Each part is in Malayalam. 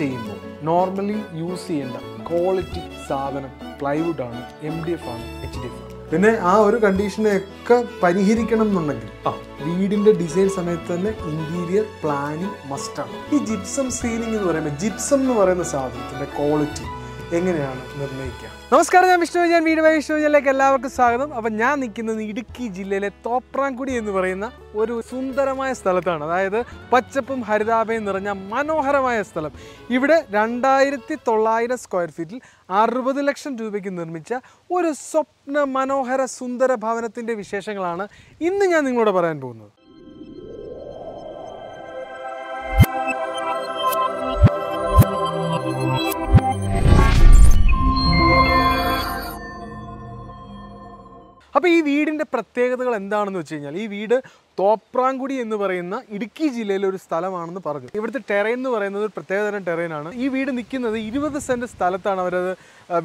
ചെയ്യുമ്പോൾ നോർമലി യൂസ് ചെയ്യേണ്ട ക്വാളിറ്റി സാധനം പ്ലൈവുഡ് ആണ് എം ഡി എഫ് ആണ് എച്ച് ഡി എഫ് ആണ് പിന്നെ ആ ഒരു ഒക്കെ പരിഹരിക്കണം എന്നുണ്ടെങ്കിൽ ആ വീടിന്റെ ഡിസൈൻ സമയത്ത് തന്നെ ഇന്റീരിയർ പ്ലാനിങ് മസ്റ്റാണ് ഈ ജിപ്സം സീലിംഗ് എന്ന് പറയുമ്പോൾ ജിപ്സം എന്ന് പറയുന്ന സാധനത്തിന്റെ ക്വാളിറ്റി എങ്ങനെയാണ് നിർണ്ണയിക്കുക നമസ്കാരം ഞാൻ വിഷ്ണു ഞാൻ വീട് വൈ വിഷ്ണു വിജയനിലേക്ക് എല്ലാവർക്കും സ്വാഗതം അപ്പം ഞാൻ നിൽക്കുന്നത് ഇടുക്കി ജില്ലയിലെ തോപ്രാംകുടി എന്ന് പറയുന്ന ഒരു സുന്ദരമായ സ്ഥലത്താണ് അതായത് പച്ചപ്പും ഹരിതാപയും നിറഞ്ഞ മനോഹരമായ സ്ഥലം ഇവിടെ രണ്ടായിരത്തി തൊള്ളായിരം സ്ക്വയർ ഫീറ്റിൽ അറുപത് ലക്ഷം രൂപയ്ക്ക് നിർമ്മിച്ച ഒരു സ്വപ്ന മനോഹര സുന്ദര ഭവനത്തിൻ്റെ വിശേഷങ്ങളാണ് ഇന്ന് ഞാൻ നിങ്ങളോട് പറയാൻ പോകുന്നത് Thank you. അപ്പോൾ ഈ വീടിൻ്റെ പ്രത്യേകതകൾ എന്താണെന്ന് വെച്ച് കഴിഞ്ഞാൽ ഈ വീട് തോപ്രാങ്കുടി എന്ന് പറയുന്ന ഇടുക്കി ജില്ലയിലെ ഒരു സ്ഥലമാണെന്ന് പറഞ്ഞു ഇവിടുത്തെ ടെറൈൻ എന്ന് പറയുന്നത് ഒരു പ്രത്യേകതരം ടെറൈനാണ് ഈ വീട് നിൽക്കുന്നത് ഇരുപത് സെൻറ്റ് സ്ഥലത്താണ് അവരത്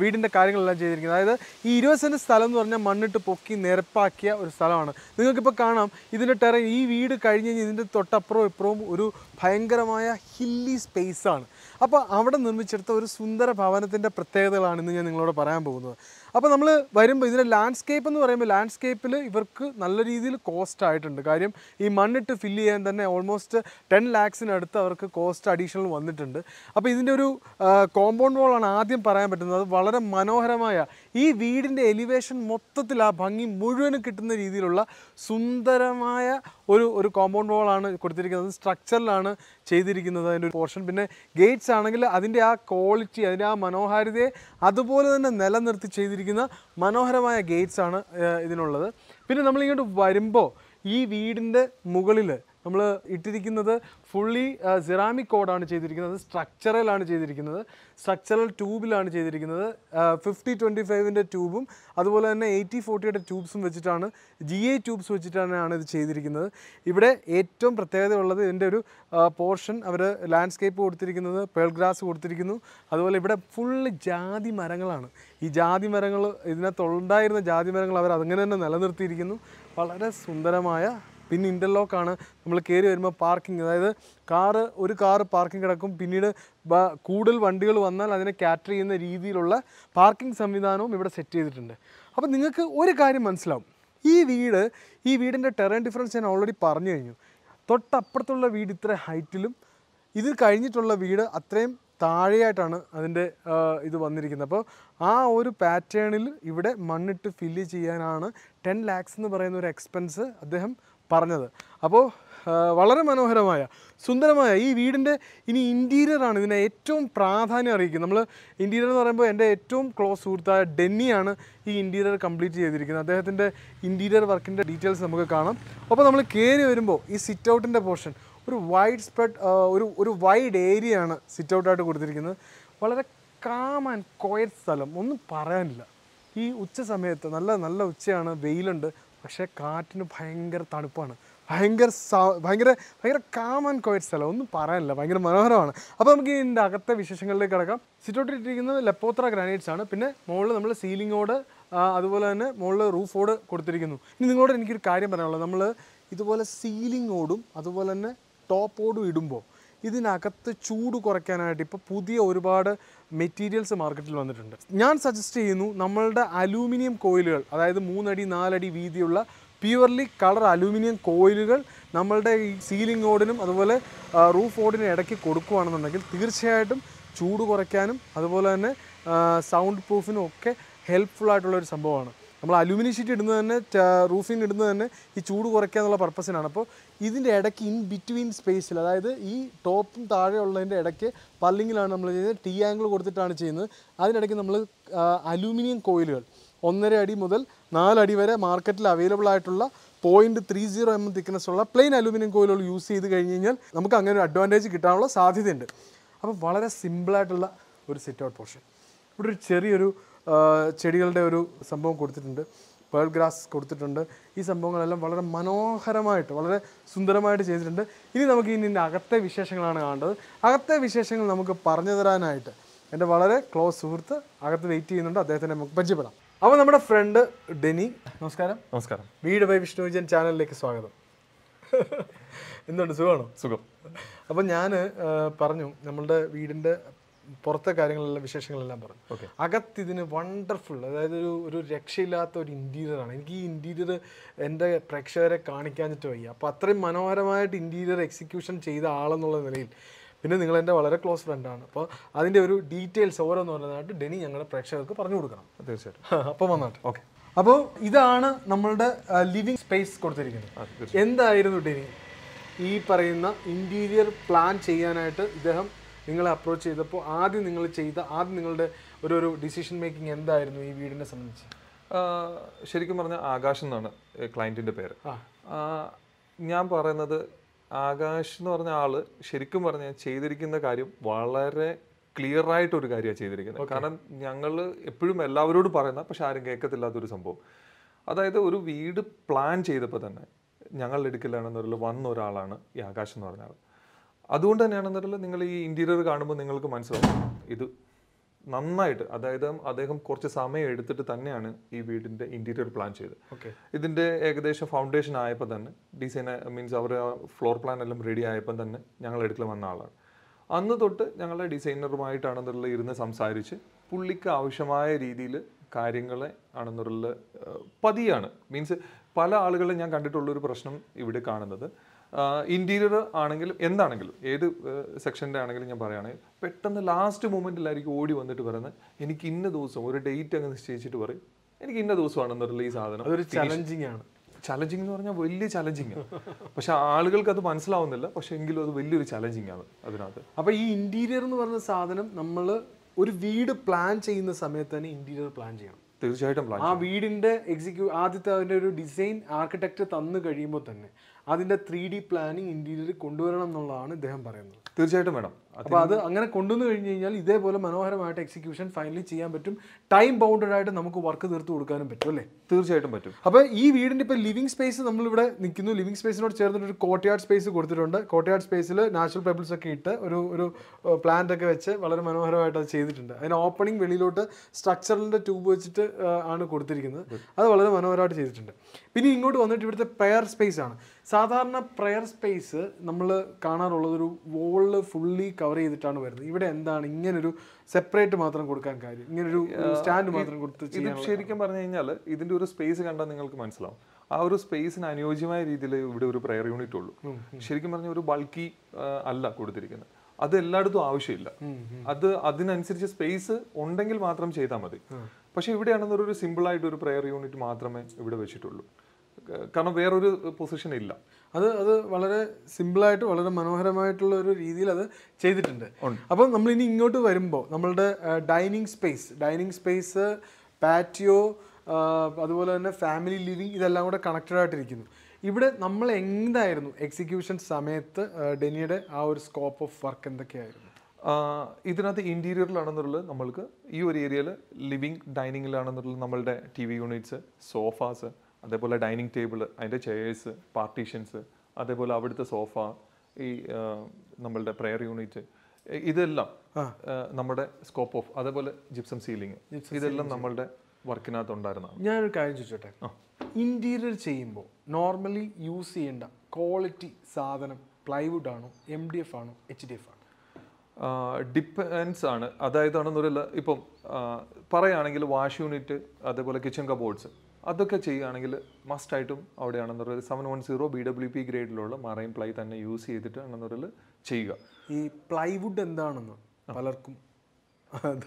വീടിൻ്റെ കാര്യങ്ങളെല്ലാം ചെയ്തിരിക്കുന്നത് അതായത് ഈ ഇരുപത് സെൻറ്റ് സ്ഥലം എന്ന് പറഞ്ഞാൽ മണ്ണിട്ട് പൊക്കി നിരപ്പാക്കിയ ഒരു സ്ഥലമാണ് നിങ്ങൾക്കിപ്പോൾ കാണാം ഇതിൻ്റെ ടെറൈൻ ഈ വീട് കഴിഞ്ഞ് കഴിഞ്ഞാൽ ഇതിൻ്റെ തൊട്ടപ്പുറവും ഇപ്പുറവും ഒരു ഭയങ്കരമായ ഹില്ലി സ്പേസാണ് അപ്പോൾ അവിടെ നിർമ്മിച്ചെടുത്ത ഒരു സുന്ദര ഭവനത്തിൻ്റെ പ്രത്യേകതകളാണ് ഇന്ന് ഞാൻ നിങ്ങളോട് പറയാൻ പോകുന്നത് അപ്പോൾ നമ്മൾ വരുമ്പോൾ ഇതിൻ്റെ ലാൻഡ്സ്കേപ്പ് എന്ന് പറയുമ്പോൾ ലാൻഡ്സ്കേപ്പിൽ ഇവർക്ക് നല്ല രീതിയിൽ കോസ്റ്റ് ആയിട്ടുണ്ട് കാര്യം ഈ മണ്ണിട്ട് ഫില്ല് ചെയ്യാൻ തന്നെ ഓൾമോസ്റ്റ് ടെൻ ലാക്സിനടുത്ത് അവർക്ക് കോസ്റ്റ് അഡീഷണൽ വന്നിട്ടുണ്ട് അപ്പോൾ ഇതിൻ്റെ ഒരു കോമ്പൗണ്ട് വാളാണ് ആദ്യം പറയാൻ പറ്റുന്നത് വളരെ മനോഹരമായ ഈ വീടിൻ്റെ എലിവേഷൻ മൊത്തത്തിൽ ആ ഭംഗി മുഴുവനും കിട്ടുന്ന രീതിയിലുള്ള സുന്ദരമായ ഒരു ഒരു കോമ്പൗണ്ട് വാളാണ് കൊടുത്തിരിക്കുന്നത് സ്ട്രക്ചറിലാണ് ചെയ്തിരിക്കുന്നത് അതിൻ്റെ ഒരു പോർഷൻ പിന്നെ ഗേറ്റ്സ് ആണെങ്കിൽ അതിൻ്റെ ആ ക്വാളിറ്റി അതിൻ്റെ ആ മനോഹാരിതയെ അതുപോലെ തന്നെ നിലനിർത്തി ചെയ്തിരിക്കുന്ന മനോഹരമായ ഗേറ്റ്സ് ആണ് ഇതിനുള്ളത് പിന്നെ നമ്മൾ ഇങ്ങോട്ട് വരുമ്പോൾ ഈ വീടിൻ്റെ മുകളിൽ നമ്മൾ ഇട്ടിരിക്കുന്നത് ഫുള്ളി സിറാമിക് കോഡാണ് ചെയ്തിരിക്കുന്നത് സ്ട്രക്ചറലാണ് ചെയ്തിരിക്കുന്നത് സ്ട്രക്ചറൽ ട്യൂബിലാണ് ചെയ്തിരിക്കുന്നത് ഫിഫ്റ്റി ട്വൻറ്റി ഫൈവിൻ്റെ ട്യൂബും അതുപോലെ തന്നെ എയ്റ്റി ഫോർട്ടിയുടെ ട്യൂബ്സും വെച്ചിട്ടാണ് ജി എ ട്യൂബ്സ് വെച്ചിട്ടാണ് ഇത് ചെയ്തിരിക്കുന്നത് ഇവിടെ ഏറ്റവും പ്രത്യേകതയുള്ളത് ഇതിൻ്റെ ഒരു പോർഷൻ അവർ ലാൻഡ്സ്കേപ്പ് കൊടുത്തിരിക്കുന്നത് പേൾ ഗ്രാസ് കൊടുത്തിരിക്കുന്നു അതുപോലെ ഇവിടെ ഫുള്ള് ജാതി മരങ്ങളാണ് ഈ ജാതി മരങ്ങൾ ഇതിനകത്തുണ്ടായിരുന്ന ജാതി മരങ്ങൾ അവർ അതങ്ങനെ തന്നെ നിലനിർത്തിയിരിക്കുന്നു വളരെ സുന്ദരമായ പിന്നെ ഇൻ്റർലോക്കാണ് നമ്മൾ കയറി വരുമ്പോൾ പാർക്കിംഗ് അതായത് കാറ് ഒരു കാറ് പാർക്കിംഗ് കിടക്കും പിന്നീട് കൂടുതൽ വണ്ടികൾ വന്നാൽ അതിനെ ക്യാറ്റർ ചെയ്യുന്ന രീതിയിലുള്ള പാർക്കിംഗ് സംവിധാനവും ഇവിടെ സെറ്റ് ചെയ്തിട്ടുണ്ട് അപ്പോൾ നിങ്ങൾക്ക് ഒരു കാര്യം മനസ്സിലാവും ഈ വീട് ഈ വീടിൻ്റെ ടെറൻ ഡിഫറൻസ് ഞാൻ ഓൾറെഡി പറഞ്ഞു കഴിഞ്ഞു തൊട്ടപ്പുറത്തുള്ള വീട് ഇത്ര ഹൈറ്റിലും ഇത് കഴിഞ്ഞിട്ടുള്ള വീട് അത്രയും താഴെയായിട്ടാണ് അതിൻ്റെ ഇത് വന്നിരിക്കുന്നത് അപ്പോൾ ആ ഒരു പാറ്റേണിൽ ഇവിടെ മണ്ണിട്ട് ഫില്ല് ചെയ്യാനാണ് ടെൻ ലാക്സ് എന്ന് പറയുന്ന ഒരു എക്സ്പെൻസ് അദ്ദേഹം പറഞ്ഞത് അപ്പോൾ വളരെ മനോഹരമായ സുന്ദരമായ ഈ വീടിൻ്റെ ഇനി ഇൻറ്റീരിയറാണ് ഇതിനെ ഏറ്റവും പ്രാധാന്യം അറിയിക്കുന്നത് നമ്മൾ ഇൻറ്റീരിയർ എന്ന് പറയുമ്പോൾ എൻ്റെ ഏറ്റവും ക്ലോസ് സുഹൃത്തായ ഡെന്നിയാണ് ഈ ഇൻറ്റീരിയർ കംപ്ലീറ്റ് ചെയ്തിരിക്കുന്നത് അദ്ദേഹത്തിൻ്റെ ഇൻറ്റീരിയർ വർക്കിൻ്റെ ഡീറ്റെയിൽസ് നമുക്ക് കാണാം അപ്പോൾ നമ്മൾ കയറി വരുമ്പോൾ ഈ സിറ്റ് ഔട്ടിൻ്റെ പോർഷൻ ഒരു വൈഡ് സ്പ്രെഡ് ഒരു ഒരു വൈഡ് ഏരിയ ആണ് സിറ്റ് ഔട്ടായിട്ട് കൊടുത്തിരിക്കുന്നത് വളരെ കാം ആൻഡ് കോയറ്റ് സ്ഥലം ഒന്നും പറയാനില്ല ഈ ഉച്ച സമയത്ത് നല്ല നല്ല ഉച്ചയാണ് വെയിലുണ്ട് പക്ഷേ കാറ്റിന് ഭയങ്കര തണുപ്പാണ് ഭയങ്കര ഭയങ്കര ഭയങ്കര കാം ആൻഡ് കോയറ്റ് സ്ഥലം ഒന്നും പറയാനില്ല ഭയങ്കര മനോഹരമാണ് അപ്പോൾ നമുക്ക് ഇതിൻ്റെ അകത്തെ വിശേഷങ്ങളിലേക്ക് കിടക്കാം സിറ്റോട്ടിരിക്കുന്നത് ലെപ്പോത്ര ഗ്രാനൈറ്റ്സ് ആണ് പിന്നെ മുകളിൽ നമ്മൾ സീലിങ്ങോട് അതുപോലെ തന്നെ മുകളിൽ റൂഫോട് കൊടുത്തിരിക്കുന്നു ഇനി നിങ്ങളോട് എനിക്കൊരു കാര്യം പറയാനുള്ളത് നമ്മൾ ഇതുപോലെ സീലിങ്ങോടും അതുപോലെ തന്നെ ടോപ്പോട് ഇടുമ്പോൾ ഇതിനകത്ത് ചൂട് കുറയ്ക്കാനായിട്ട് ഇപ്പോൾ പുതിയ ഒരുപാട് മെറ്റീരിയൽസ് മാർക്കറ്റിൽ വന്നിട്ടുണ്ട് ഞാൻ സജസ്റ്റ് ചെയ്യുന്നു നമ്മളുടെ അലൂമിനിയം കോയിലുകൾ അതായത് മൂന്നടി നാലടി വീതിയുള്ള പ്യുവർലി കളർ അലൂമിനിയം കോയിലുകൾ നമ്മളുടെ ഈ സീലിംഗ് ഓടിനും അതുപോലെ റൂഫ് ഓടിനും ഇടയ്ക്ക് കൊടുക്കുകയാണെന്നുണ്ടെങ്കിൽ തീർച്ചയായിട്ടും ചൂട് കുറയ്ക്കാനും അതുപോലെ തന്നെ സൗണ്ട് പ്രൂഫിനും ഒക്കെ ഹെൽപ്ഫുൾ ഒരു സംഭവമാണ് നമ്മൾ അലുമിനിയം ഷീറ്റ് ഇടുന്നത് തന്നെ റൂഫിന് ഇടുന്നത് തന്നെ ഈ ചൂട് കുറയ്ക്കുക എന്നുള്ള പർപ്പസിനാണ് അപ്പോൾ ഇതിൻ്റെ ഇടയ്ക്ക് ഇൻ ബിറ്റ്വീൻ സ്പേസിൽ അതായത് ഈ ടോപ്പും ഉള്ളതിൻ്റെ ഇടയ്ക്ക് പല്ലിങ്ങിലാണ് നമ്മൾ ചെയ്യുന്നത് ടീ ആംഗിൾ കൊടുത്തിട്ടാണ് ചെയ്യുന്നത് അതിനിടയ്ക്ക് നമ്മൾ അലൂമിനിയം കോയിലുകൾ ഒന്നര അടി മുതൽ നാലടി വരെ മാർക്കറ്റിൽ അവൈലബിൾ ആയിട്ടുള്ള point three zero M thickness ഉള്ള പ്ലെയിൻ അലൂമിനിയം കോയിലുകൾ യൂസ് ചെയ്ത് കഴിഞ്ഞ് കഴിഞ്ഞാൽ നമുക്ക് അങ്ങനെ ഒരു അഡ്വാൻറ്റേജ് കിട്ടാനുള്ള സാധ്യതയുണ്ട് അപ്പോൾ വളരെ സിമ്പിളായിട്ടുള്ള ഒരു സെറ്റ് ഔട്ട് പോർഷൻ ഇവിടെ ഒരു ചെറിയൊരു ചെടികളുടെ ഒരു സംഭവം കൊടുത്തിട്ടുണ്ട് പേൾ ഗ്രാസ് കൊടുത്തിട്ടുണ്ട് ഈ സംഭവങ്ങളെല്ലാം വളരെ മനോഹരമായിട്ട് വളരെ സുന്ദരമായിട്ട് ചെയ്തിട്ടുണ്ട് ഇനി നമുക്ക് ഇതിൻ്റെ അകത്തെ വിശേഷങ്ങളാണ് കാണേണ്ടത് അകത്തെ വിശേഷങ്ങൾ നമുക്ക് പറഞ്ഞു തരാനായിട്ട് എൻ്റെ വളരെ ക്ലോസ് സുഹൃത്ത് അകത്ത് വെയിറ്റ് ചെയ്യുന്നുണ്ട് അദ്ദേഹത്തിനെ നമുക്ക് പരിചയപ്പെടാം അപ്പോൾ നമ്മുടെ ഫ്രണ്ട് ഡെനി നമസ്കാരം നമസ്കാരം വീട് ബൈ വിഷ്ണുവിജയൻ ചാനലിലേക്ക് സ്വാഗതം എന്തുണ്ട് സുഖമാണോ സുഖം അപ്പോൾ ഞാൻ പറഞ്ഞു നമ്മളുടെ വീടിൻ്റെ പുറത്തെ കാര്യങ്ങളെല്ലാം വിശേഷങ്ങളെല്ലാം പറഞ്ഞു അകത്ത് ഇതിന് വണ്ടർഫുൾ അതായത് ഒരു ഒരു രക്ഷയില്ലാത്ത ഒരു ഇൻറ്റീരിയറാണ് എനിക്ക് ഈ ഇൻറ്റീരിയർ എൻ്റെ പ്രേക്ഷകരെ കാണിക്കാഞ്ഞിട്ട് വയ്യ അപ്പോൾ അത്രയും മനോഹരമായിട്ട് ഇൻറ്റീരിയർ എക്സിക്യൂഷൻ ചെയ്ത ആളെന്നുള്ള നിലയിൽ പിന്നെ നിങ്ങൾ എൻ്റെ വളരെ ക്ലോസ് ഫ്രണ്ടാണ് അപ്പോൾ അതിൻ്റെ ഒരു ഡീറ്റെയിൽസ് ഓരോന്ന് പറഞ്ഞതായിട്ട് ഡെനി ഞങ്ങളുടെ പ്രേക്ഷകർക്ക് പറഞ്ഞു കൊടുക്കണം തീർച്ചയായിട്ടും അപ്പോൾ വന്നിട്ട് ഓക്കെ അപ്പോൾ ഇതാണ് നമ്മളുടെ ലിവിങ് സ്പേസ് കൊടുത്തിരിക്കുന്നത് എന്തായിരുന്നു ഡെനി ഈ പറയുന്ന ഇൻറ്റീരിയർ പ്ലാൻ ചെയ്യാനായിട്ട് ഇദ്ദേഹം നിങ്ങളെ അപ്രോച്ച് ചെയ്തപ്പോൾ ആദ്യം നിങ്ങൾ ചെയ്ത ആദ്യം നിങ്ങളുടെ ഒരു ഒരു ഡിസിഷൻ മേക്കിംഗ് എന്തായിരുന്നു ഈ വീടിനെ സംബന്ധിച്ച് ശരിക്കും പറഞ്ഞാൽ ആകാശ് എന്നാണ് ക്ലയൻറ്റിൻ്റെ പേര് ഞാൻ പറയുന്നത് ആകാശ് എന്ന് പറഞ്ഞ ആള് ശരിക്കും പറഞ്ഞാൽ ചെയ്തിരിക്കുന്ന കാര്യം വളരെ ക്ലിയർ ആയിട്ട് ഒരു കാര്യമാണ് ചെയ്തിരിക്കുന്നത് കാരണം ഞങ്ങൾ എപ്പോഴും എല്ലാവരോടും പറയുന്ന പക്ഷെ ആരും കേൾക്കത്തില്ലാത്തൊരു സംഭവം അതായത് ഒരു വീട് പ്ലാൻ ചെയ്തപ്പോൾ തന്നെ ഞങ്ങളുടെ എടുക്കലാണെന്നൊരു വന്ന ഒരാളാണ് ഈ ആകാശ് എന്ന് പറഞ്ഞ ആൾ അതുകൊണ്ട് തന്നെയാണ് എന്നിട്ടുള്ള നിങ്ങൾ ഈ ഇൻറ്റീരിയർ കാണുമ്പോൾ നിങ്ങൾക്ക് മനസ്സിലാവും ഇത് നന്നായിട്ട് അതായത് അദ്ദേഹം കുറച്ച് സമയം എടുത്തിട്ട് തന്നെയാണ് ഈ വീടിൻ്റെ ഇൻറ്റീരിയർ പ്ലാൻ ചെയ്തത് ഇതിൻ്റെ ഏകദേശം ഫൗണ്ടേഷൻ ആയപ്പോൾ തന്നെ ഡിസൈൻ മീൻസ് അവർ ഫ്ലോർ പ്ലാൻ എല്ലാം റെഡി ആയപ്പോൾ തന്നെ ഞങ്ങൾ എടുക്കൽ വന്ന ആളാണ് അന്ന് തൊട്ട് ഞങ്ങളുടെ ഡിസൈനറുമായിട്ടാണെന്നുള്ള ഇരുന്ന് സംസാരിച്ച് പുള്ളിക്ക് ആവശ്യമായ രീതിയിൽ കാര്യങ്ങളെ ആണെന്നുള്ള പതിയാണ് മീൻസ് പല ആളുകളെ ഞാൻ കണ്ടിട്ടുള്ളൊരു പ്രശ്നം ഇവിടെ കാണുന്നത് ഇൻറ്റീരിയർ ആണെങ്കിലും എന്താണെങ്കിലും ഏത് സെക്ഷൻ്റെ ആണെങ്കിലും ഞാൻ പറയുകയാണെങ്കിൽ പെട്ടെന്ന് ലാസ്റ്റ് മൂമെൻറ്റിലായിരിക്കും ഓടി വന്നിട്ട് പറയുന്നത് എനിക്ക് ഇന്ന ദിവസം ഒരു ഡേറ്റ് അങ്ങ് നിശ്ചയിച്ചിട്ട് പറയും എനിക്ക് ഇന്ന ദിവസമാണ് റിലീസ് സാധനം അതൊരു ചലഞ്ചിങ് ആണ് ചലഞ്ചിങ് എന്ന് പറഞ്ഞാൽ വലിയ ചലഞ്ചിങ് ആണ് പക്ഷെ ആളുകൾക്ക് അത് മനസ്സിലാവുന്നില്ല പക്ഷെ എങ്കിലും അത് വലിയൊരു ചലഞ്ചിങ് ആണ് അതിനകത്ത് അപ്പോൾ ഈ ഇന്റീരിയർ എന്ന് പറഞ്ഞ സാധനം നമ്മൾ ഒരു വീട് പ്ലാൻ ചെയ്യുന്ന സമയത്ത് തന്നെ ഇന്റീരിയർ പ്ലാൻ ചെയ്യണം തീർച്ചയായിട്ടും പ്ലാൻ ആ വീടിന്റെ എക്സിക്യൂ ആദ്യത്തെ അതിന്റെ ഒരു ഡിസൈൻ ആർക്കിടെക്ട് തന്നു കഴിയുമ്പോൾ തന്നെ അതിൻ്റെ ത്രീ ഡി പ്ലാനിങ് ഇന്ത്യയിൽ കൊണ്ടുവരണം എന്നുള്ളതാണ് ഇദ്ദേഹം പറയുന്നത് തീർച്ചയായിട്ടും വേണം അപ്പോൾ അത് അങ്ങനെ കൊണ്ടുവന്നു കഴിഞ്ഞ് കഴിഞ്ഞാൽ ഇതേപോലെ മനോഹരമായിട്ട് എക്സിക്യൂഷൻ ഫൈനലി ചെയ്യാൻ പറ്റും ടൈം ബൗണ്ടഡ് ആയിട്ട് നമുക്ക് വർക്ക് തീർത്ത് കൊടുക്കാനും പറ്റും അല്ലേ തീർച്ചയായിട്ടും പറ്റും അപ്പോൾ ഈ വീടിൻ്റെ ഇപ്പോൾ ലിവിംഗ് സ്പേസ് നമ്മളിവിടെ നിൽക്കുന്നു ലിവിംഗ് സ്പേസിനോട് ചേർന്നിട്ട് ഒരു കോട്ടയാർഡ് സ്പേസ് കൊടുത്തിട്ടുണ്ട് കോട്ടയാർഡ് സ്പേസിൽ നാച്ചുറൽ പെബിൾസ് ഒക്കെ ഇട്ട് ഒരു ഒരു പ്ലാന്റ് ഒക്കെ വെച്ച് വളരെ മനോഹരമായിട്ട് അത് ചെയ്തിട്ടുണ്ട് അതിന് ഓപ്പണിംഗ് വെളിയിലോട്ട് സ്ട്രക്ചറിൻ്റെ ട്യൂബ് വെച്ചിട്ട് ആണ് കൊടുത്തിരിക്കുന്നത് അത് വളരെ മനോഹരമായിട്ട് ചെയ്തിട്ടുണ്ട് പിന്നെ ഇങ്ങോട്ട് വന്നിട്ട് ഇവിടുത്തെ പ്രെയർ സ്പേസ് ആണ് സാധാരണ പ്രെയർ സ്പേസ് നമ്മൾ കാണാറുള്ളത് ഒരു വോൾ മുകളിൽ ഫുള്ളി കവർ ചെയ്തിട്ടാണ് വരുന്നത് ഇവിടെ എന്താണ് ഇങ്ങനൊരു സെപ്പറേറ്റ് മാത്രം കൊടുക്കാൻ കാര്യം ഇങ്ങനൊരു സ്റ്റാൻഡ് മാത്രം കൊടുത്ത് ഇത് ശരിക്കും പറഞ്ഞു കഴിഞ്ഞാൽ ഇതിന്റെ ഒരു സ്പേസ് കണ്ടാൽ നിങ്ങൾക്ക് മനസ്സിലാവും ആ ഒരു സ്പേസിന് അനുയോജ്യമായ രീതിയിൽ ഇവിടെ ഒരു പ്രെയർ യൂണിറ്റ് ഉള്ളൂ ശരിക്കും പറഞ്ഞ ഒരു ബൾക്കി അല്ല കൊടുത്തിരിക്കുന്നത് അത് എല്ലായിടത്തും ആവശ്യമില്ല അത് അതിനനുസരിച്ച് സ്പേസ് ഉണ്ടെങ്കിൽ മാത്രം ചെയ്താൽ മതി പക്ഷെ ഇവിടെയാണെന്നൊരു ഒരു സിമ്പിളായിട്ട് ഒരു പ്രെയർ യൂണിറ്റ് മാത്രമേ ഇവിടെ വെച്ചിട്ടുള്ളൂ കാരണം വേറൊരു പൊസിഷൻ ഇല്ല അത് അത് വളരെ സിമ്പിളായിട്ട് വളരെ മനോഹരമായിട്ടുള്ള ഒരു രീതിയിൽ അത് ചെയ്തിട്ടുണ്ട് അപ്പം നമ്മൾ ഇനി ഇങ്ങോട്ട് വരുമ്പോൾ നമ്മളുടെ dining space dining space patio അതുപോലെ തന്നെ ഫാമിലി ലിവിങ് ഇതെല്ലാം കൂടെ കണക്റ്റഡ് ആയിട്ടിരിക്കുന്നു ഇവിടെ നമ്മൾ എന്തായിരുന്നു എക്സിക്യൂഷൻ സമയത്ത് ഡെനിയുടെ ആ ഒരു സ്കോപ്പ് ഓഫ് വർക്ക് എന്തൊക്കെയായിരുന്നു ഇതിനകത്ത് ഇൻറ്റീരിയറിലാണെന്നുള്ളത് നമ്മൾക്ക് ഈ ഒരു ഏരിയയിൽ ലിവിങ് ഡൈനിങ്ങിലാണെന്നുള്ളത് നമ്മളുടെ ടി വി യൂണിറ്റ്സ് സോഫാസ് അതേപോലെ ഡൈനിങ് ടേബിൾ അതിൻ്റെ ചെയേഴ്സ് പാർട്ടീഷൻസ് അതേപോലെ അവിടുത്തെ സോഫ ഈ നമ്മളുടെ പ്രെയർ യൂണിറ്റ് ഇതെല്ലാം നമ്മുടെ സ്കോപ്പ് ഓഫ് അതേപോലെ ജിപ്സം സീലിംഗ് ഇതെല്ലാം നമ്മളുടെ വർക്കിനകത്ത് ഉണ്ടായിരുന്നതാണ് ഞാനൊരു കാര്യം ചോദിച്ചോട്ടെ ഇന്റീരിയർ ചെയ്യുമ്പോൾ നോർമലി യൂസ് ചെയ്യേണ്ട ക്വാളിറ്റി സാധനം പ്ലൈവുഡ് ആണോ എം ഡി എഫ് ആണോ എച്ച് ഡി എഫ് ആണോ ഡിപ്പെൻസ് ആണ് അതായതാണെന്നൊരു ഇപ്പം പറയുകയാണെങ്കിൽ വാഷ് യൂണിറ്റ് അതേപോലെ കിച്ചൺ കബോർഡ്സ് അതൊക്കെ ചെയ്യുകയാണെങ്കിൽ മസ്റ്റായിട്ടും ആയിട്ടും പറയുന്നത് seven one zero B W P ഗ്രേഡിലുള്ള മറൈൻ പ്ലൈ തന്നെ യൂസ് ചെയ്തിട്ട് അങ്ങനെയുള്ള ചെയ്യുക ഈ പ്ലൈവുഡ് എന്താണെന്ന് പലർക്കും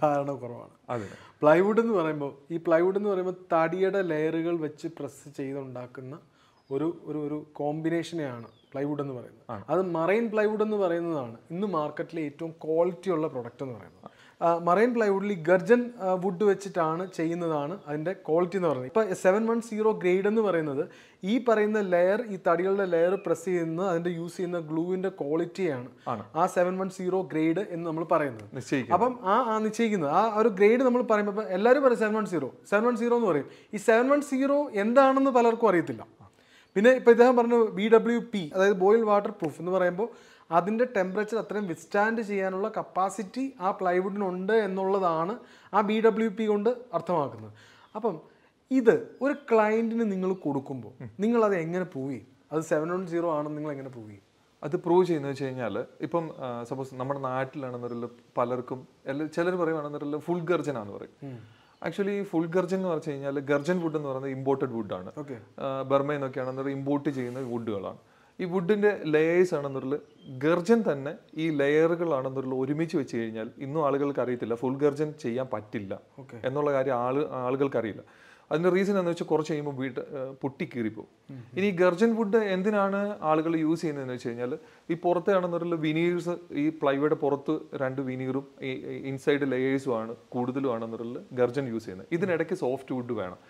ധാരണ കുറവാണ് അതെ പ്ലൈവുഡ് എന്ന് പറയുമ്പോൾ ഈ പ്ലൈവുഡ് എന്ന് പറയുമ്പോൾ തടിയുടെ ലെയറുകൾ വെച്ച് പ്രസ് ചെയ്തുണ്ടാക്കുന്ന ഒരു ഒരു ഒരു കോമ്പിനേഷനെയാണ് പ്ലൈവുഡ് എന്ന് പറയുന്നത് അത് മറൈൻ പ്ലൈവുഡ് എന്ന് പറയുന്നതാണ് ഇന്ന് മാർക്കറ്റിലെ ഏറ്റവും ക്വാളിറ്റി ഉള്ള പ്രൊഡക്റ്റ് എന്ന് പറയുന്നത് മറൈൻ പ്ലൈവുഡിൽ ഗർജൻ വുഡ് വെച്ചിട്ടാണ് ചെയ്യുന്നതാണ് അതിൻ്റെ ക്വാളിറ്റി എന്ന് പറയുന്നത് ഇപ്പോൾ സെവൻ വൺ സീറോ ഗ്രേഡ് എന്ന് പറയുന്നത് ഈ പറയുന്ന ലെയർ ഈ തടികളുടെ ലെയർ പ്രസ് ചെയ്യുന്ന അതിൻ്റെ യൂസ് ചെയ്യുന്ന ഗ്ലൂവിൻ്റെ ക്വാളിറ്റിയാണ് ആ സെവൻ വൺ സീറോ ഗ്രേഡ് എന്ന് നമ്മൾ പറയുന്നത് അപ്പം ആ ആ നിശ്ചയിക്കുന്നത് ആ ഒരു ഗ്രേഡ് നമ്മൾ പറയുമ്പോൾ എല്ലാവരും പറയും seven one zero seven one zero എന്ന് പറയും ഈ സെവൻ വൺ സീറോ എന്താണെന്ന് പലർക്കും അറിയത്തില്ല പിന്നെ ഇപ്പോൾ ഇദ്ദേഹം പറഞ്ഞു ബി ഡബ്ല്യു പി അതായത് ബോയിൽ വാട്ടർ പ്രൂഫ് എന്ന് പറയുമ്പോൾ അതിൻ്റെ ടെമ്പറേച്ചർ അത്രയും വിസ്റ്റാൻഡ് ചെയ്യാനുള്ള കപ്പാസിറ്റി ആ പ്ലൈവുഡിനുണ്ട് എന്നുള്ളതാണ് ആ ബി ഡബ്ല്യു പി കൊണ്ട് അർത്ഥമാക്കുന്നത് അപ്പം ഇത് ഒരു ക്ലയൻറ്റിന് നിങ്ങൾ കൊടുക്കുമ്പോൾ നിങ്ങൾ അത് എങ്ങനെ പ്രൂവ് അത് സെവൻ വൺ സീറോ ആണെന്ന് നിങ്ങൾ എങ്ങനെ പ്രൂവ് അത് പ്രൂവ് ചെയ്യുന്നത് വെച്ച് കഴിഞ്ഞാൽ ഇപ്പം സപ്പോസ് നമ്മുടെ നാട്ടിലാണെന്നൊരു പലർക്കും ചിലർ പറയുകയാണെന്നൊരു ഫുൾ ഗർജന എന്ന് പറയും ആക്ച്വലി ഫുൾ ഗർജൻ എന്ന് പറഞ്ഞു കഴിഞ്ഞാൽ ഗർജൻ വുഡ് എന്ന് പറയുന്നത് ഇമ്പോർട്ടഡ് വുഡാണ് ബർമയിൽ നിന്നൊക്കെയാണെന്നൊരു ഇമ്പോർട്ട് ചെയ്യുന്ന വുഡുകളാണ് ഈ വുഡിൻ്റെ ലെയേഴ്സ് ആണെന്നുള്ള ഗർജൻ തന്നെ ഈ ലെയറുകളാണെന്നുള്ള ഒരുമിച്ച് വെച്ച് കഴിഞ്ഞാൽ ഇന്നും ആളുകൾക്ക് അറിയത്തില്ല ഫുൾ ഗർജൻ ചെയ്യാൻ പറ്റില്ല എന്നുള്ള കാര്യം ആള് ആളുകൾക്ക് അറിയില്ല അതിൻ്റെ റീസൺ എന്ന് വെച്ചാൽ കുറച്ച് കഴിയുമ്പോൾ വീട്ട് പൊട്ടിക്കീറിപ്പോകും ഇനി ഗർജൻ വുഡ് എന്തിനാണ് ആളുകൾ യൂസ് ചെയ്യുന്നതെന്ന് വെച്ച് കഴിഞ്ഞാൽ ഈ പുറത്താണെന്നുള്ള വിനീഴ്സ് ഈ പ്ലൈവുഡ് പുറത്ത് രണ്ട് വിനീറും ഇൻസൈഡ് ലെയേഴ്സും ആണ് കൂടുതലും ആണെന്നുള്ള ഗർജൻ യൂസ് ചെയ്യുന്നത് ഇതിനിടയ്ക്ക് സോഫ്റ്റ് വുഡ് വേണം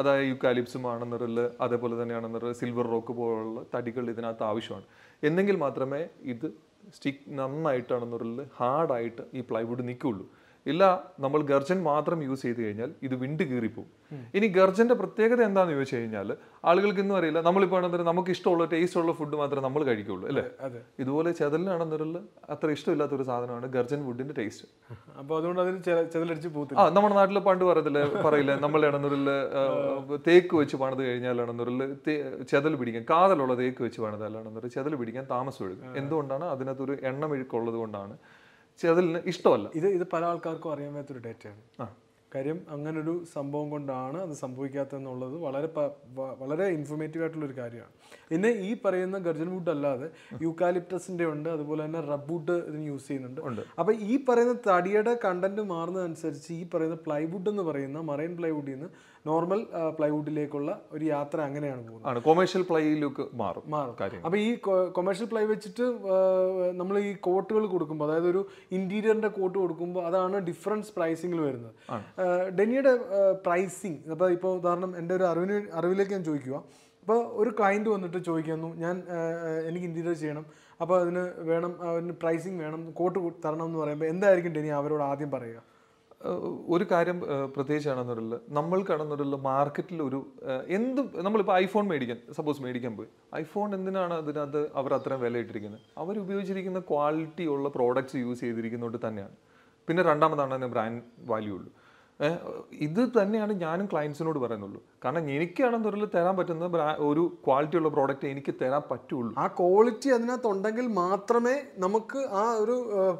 അതായത് യുക്കാലിപ്സും ആണെന്നുള്ളത് അതേപോലെ തന്നെയാണെന്നുള്ള സിൽവർ റോക്ക് പോലുള്ള തടികൾ ഇതിനകത്ത് ആവശ്യമാണ് എന്നെങ്കിൽ മാത്രമേ ഇത് സ്റ്റിക്ക് നന്നായിട്ടാണെന്നുള്ളത് ഹാർഡായിട്ട് ഈ പ്ലൈവുഡ് നിൽക്കുകയുള്ളൂ ഇല്ല നമ്മൾ ഗർജൻ മാത്രം യൂസ് ചെയ്ത് കഴിഞ്ഞാൽ ഇത് വിണ്ട് കീറിപ്പോവും ഇനി ഗർജന്റെ പ്രത്യേകത എന്താണെന്ന് ചോദിച്ചു കഴിഞ്ഞാൽ ആളുകൾക്ക് ഇന്നും അറിയില്ല നമ്മളിപ്പോൾ ആണെന്നൊരു നമുക്ക് ഇഷ്ടമുള്ള ടേസ്റ്റ് ഉള്ള ഫുഡ് മാത്രമേ നമ്മൾ കഴിക്കുള്ളൂ അല്ലേ ഇതുപോലെ ചെതലിനാണെന്നൊരു അത്ര ഇഷ്ടമില്ലാത്ത ഒരു സാധനമാണ് ഗർജൻ ഫുഡിന്റെ ടേസ്റ്റ് അപ്പോൾ അതുകൊണ്ട് അതിന് ചെതലടിച്ച് പോകും ആ നമ്മുടെ നാട്ടിൽ പണ്ട് പറയത്തില്ലേ പറയില്ല ഇടന്നൂരിൽ തേക്ക് വെച്ച് പണിത് കഴിഞ്ഞാലാണെന്നൊരു ചെതൽ പിടിക്കാൻ കാതലുള്ള തേക്ക് വെച്ച് പണിതാലാണെന്നൊരു ചെതൽ പിടിക്കാൻ താമസം എടുക്കും എന്തുകൊണ്ടാണ് അതിനകത്തൊരു എണ്ണമെഴുക്കുള്ളത് കൊണ്ടാണ് പക്ഷെ അതിൽ ഇഷ്ടമല്ല ഇത് ഇത് പല ആൾക്കാർക്കും അറിയാൻ വയ്യാത്തൊരു ഡേറ്റയാണ് കാര്യം അങ്ങനൊരു സംഭവം കൊണ്ടാണ് അത് സംഭവിക്കാത്തതെന്നുള്ളത് വളരെ വളരെ ഇൻഫോർമേറ്റീവ് ആയിട്ടുള്ള ഒരു കാര്യമാണ് പിന്നെ ഈ പറയുന്ന ഗർജൻ വുഡ് അല്ലാതെ യൂക്കാലിപ്റ്റസിൻ്റെ ഉണ്ട് അതുപോലെ തന്നെ റബ്ബുഡ് ഇതിന് യൂസ് ചെയ്യുന്നുണ്ട് അപ്പോൾ ഈ പറയുന്ന തടിയുടെ കണ്ടന്റ് മാറുന്നതനുസരിച്ച് ഈ പറയുന്ന പ്ലൈവുഡ് എന്ന് പറയുന്ന മറൈൻ പ്ലൈവുഡിൽ നിന്ന് നോർമൽ പ്ലൈവുഡിലേക്കുള്ള ഒരു യാത്ര അങ്ങനെയാണ് പോകുന്നത് കൊമേഴ്ഷ്യൽ പ്ലൈയിലേക്ക് മാറും മാറും കാര്യം അപ്പോൾ ഈ കൊമേഴ്ഷ്യൽ പ്ലൈ വെച്ചിട്ട് നമ്മൾ ഈ കോട്ടുകൾ കൊടുക്കുമ്പോൾ അതായത് ഒരു ഇന്റീരിയറിന്റെ കോട്ട് കൊടുക്കുമ്പോൾ അതാണ് ഡിഫറൻസ് പ്രൈസിങ്ങിൽ വരുന്നത് ഡെനിയുടെ പ്രൈസിങ് അപ്പോൾ ഇപ്പോൾ ഉദാഹരണം എൻ്റെ ഒരു അറിവിന് അറിവിലേക്ക് ഞാൻ ചോദിക്കുക അപ്പോൾ ഒരു ക്ലയൻറ്റ് വന്നിട്ട് ചോദിക്കുന്നു ഞാൻ എനിക്ക് ഇൻറ്റീരിയർ ചെയ്യണം അപ്പോൾ അതിന് വേണം അതിന് പ്രൈസിങ് വേണം കോട്ട് തരണം എന്ന് പറയുമ്പോൾ എന്തായിരിക്കും ഡെനി അവരോട് ആദ്യം പറയുക ഒരു കാര്യം പ്രത്യേകിച്ച് കാണുന്നവരില്ല നമ്മൾ കാണുന്നവരില്ല മാർക്കറ്റിൽ ഒരു എന്ത് നമ്മളിപ്പോൾ ഐഫോൺ മേടിക്കാൻ സപ്പോസ് മേടിക്കാൻ പോയി ഐഫോൺ എന്തിനാണ് അതിനകത്ത് അവർ അത്രയും വില ഇട്ടിരിക്കുന്നത് അവർ ഉപയോഗിച്ചിരിക്കുന്ന ക്വാളിറ്റി ഉള്ള പ്രോഡക്റ്റ്സ് യൂസ് ചെയ്തിരിക്കുന്നതുകൊണ്ട് തന്നെയാണ് പിന്നെ രണ്ടാമതാണ് അതിന് ബ്രാൻഡ് വാല്യൂ ഉള്ളൂ ഇത് തന്നെയാണ് ഞാനും ക്ലയൻസിനോട് പറയുന്നുള്ളൂ കാരണം എനിക്കാണെന്നൊരു തരാൻ പറ്റുന്ന ഒരു ക്വാളിറ്റി ഉള്ള പ്രോഡക്റ്റ് എനിക്ക് തരാൻ പറ്റുള്ളൂ ആ ക്വാളിറ്റി അതിനകത്ത് ഉണ്ടെങ്കിൽ മാത്രമേ നമുക്ക് ആ ഒരു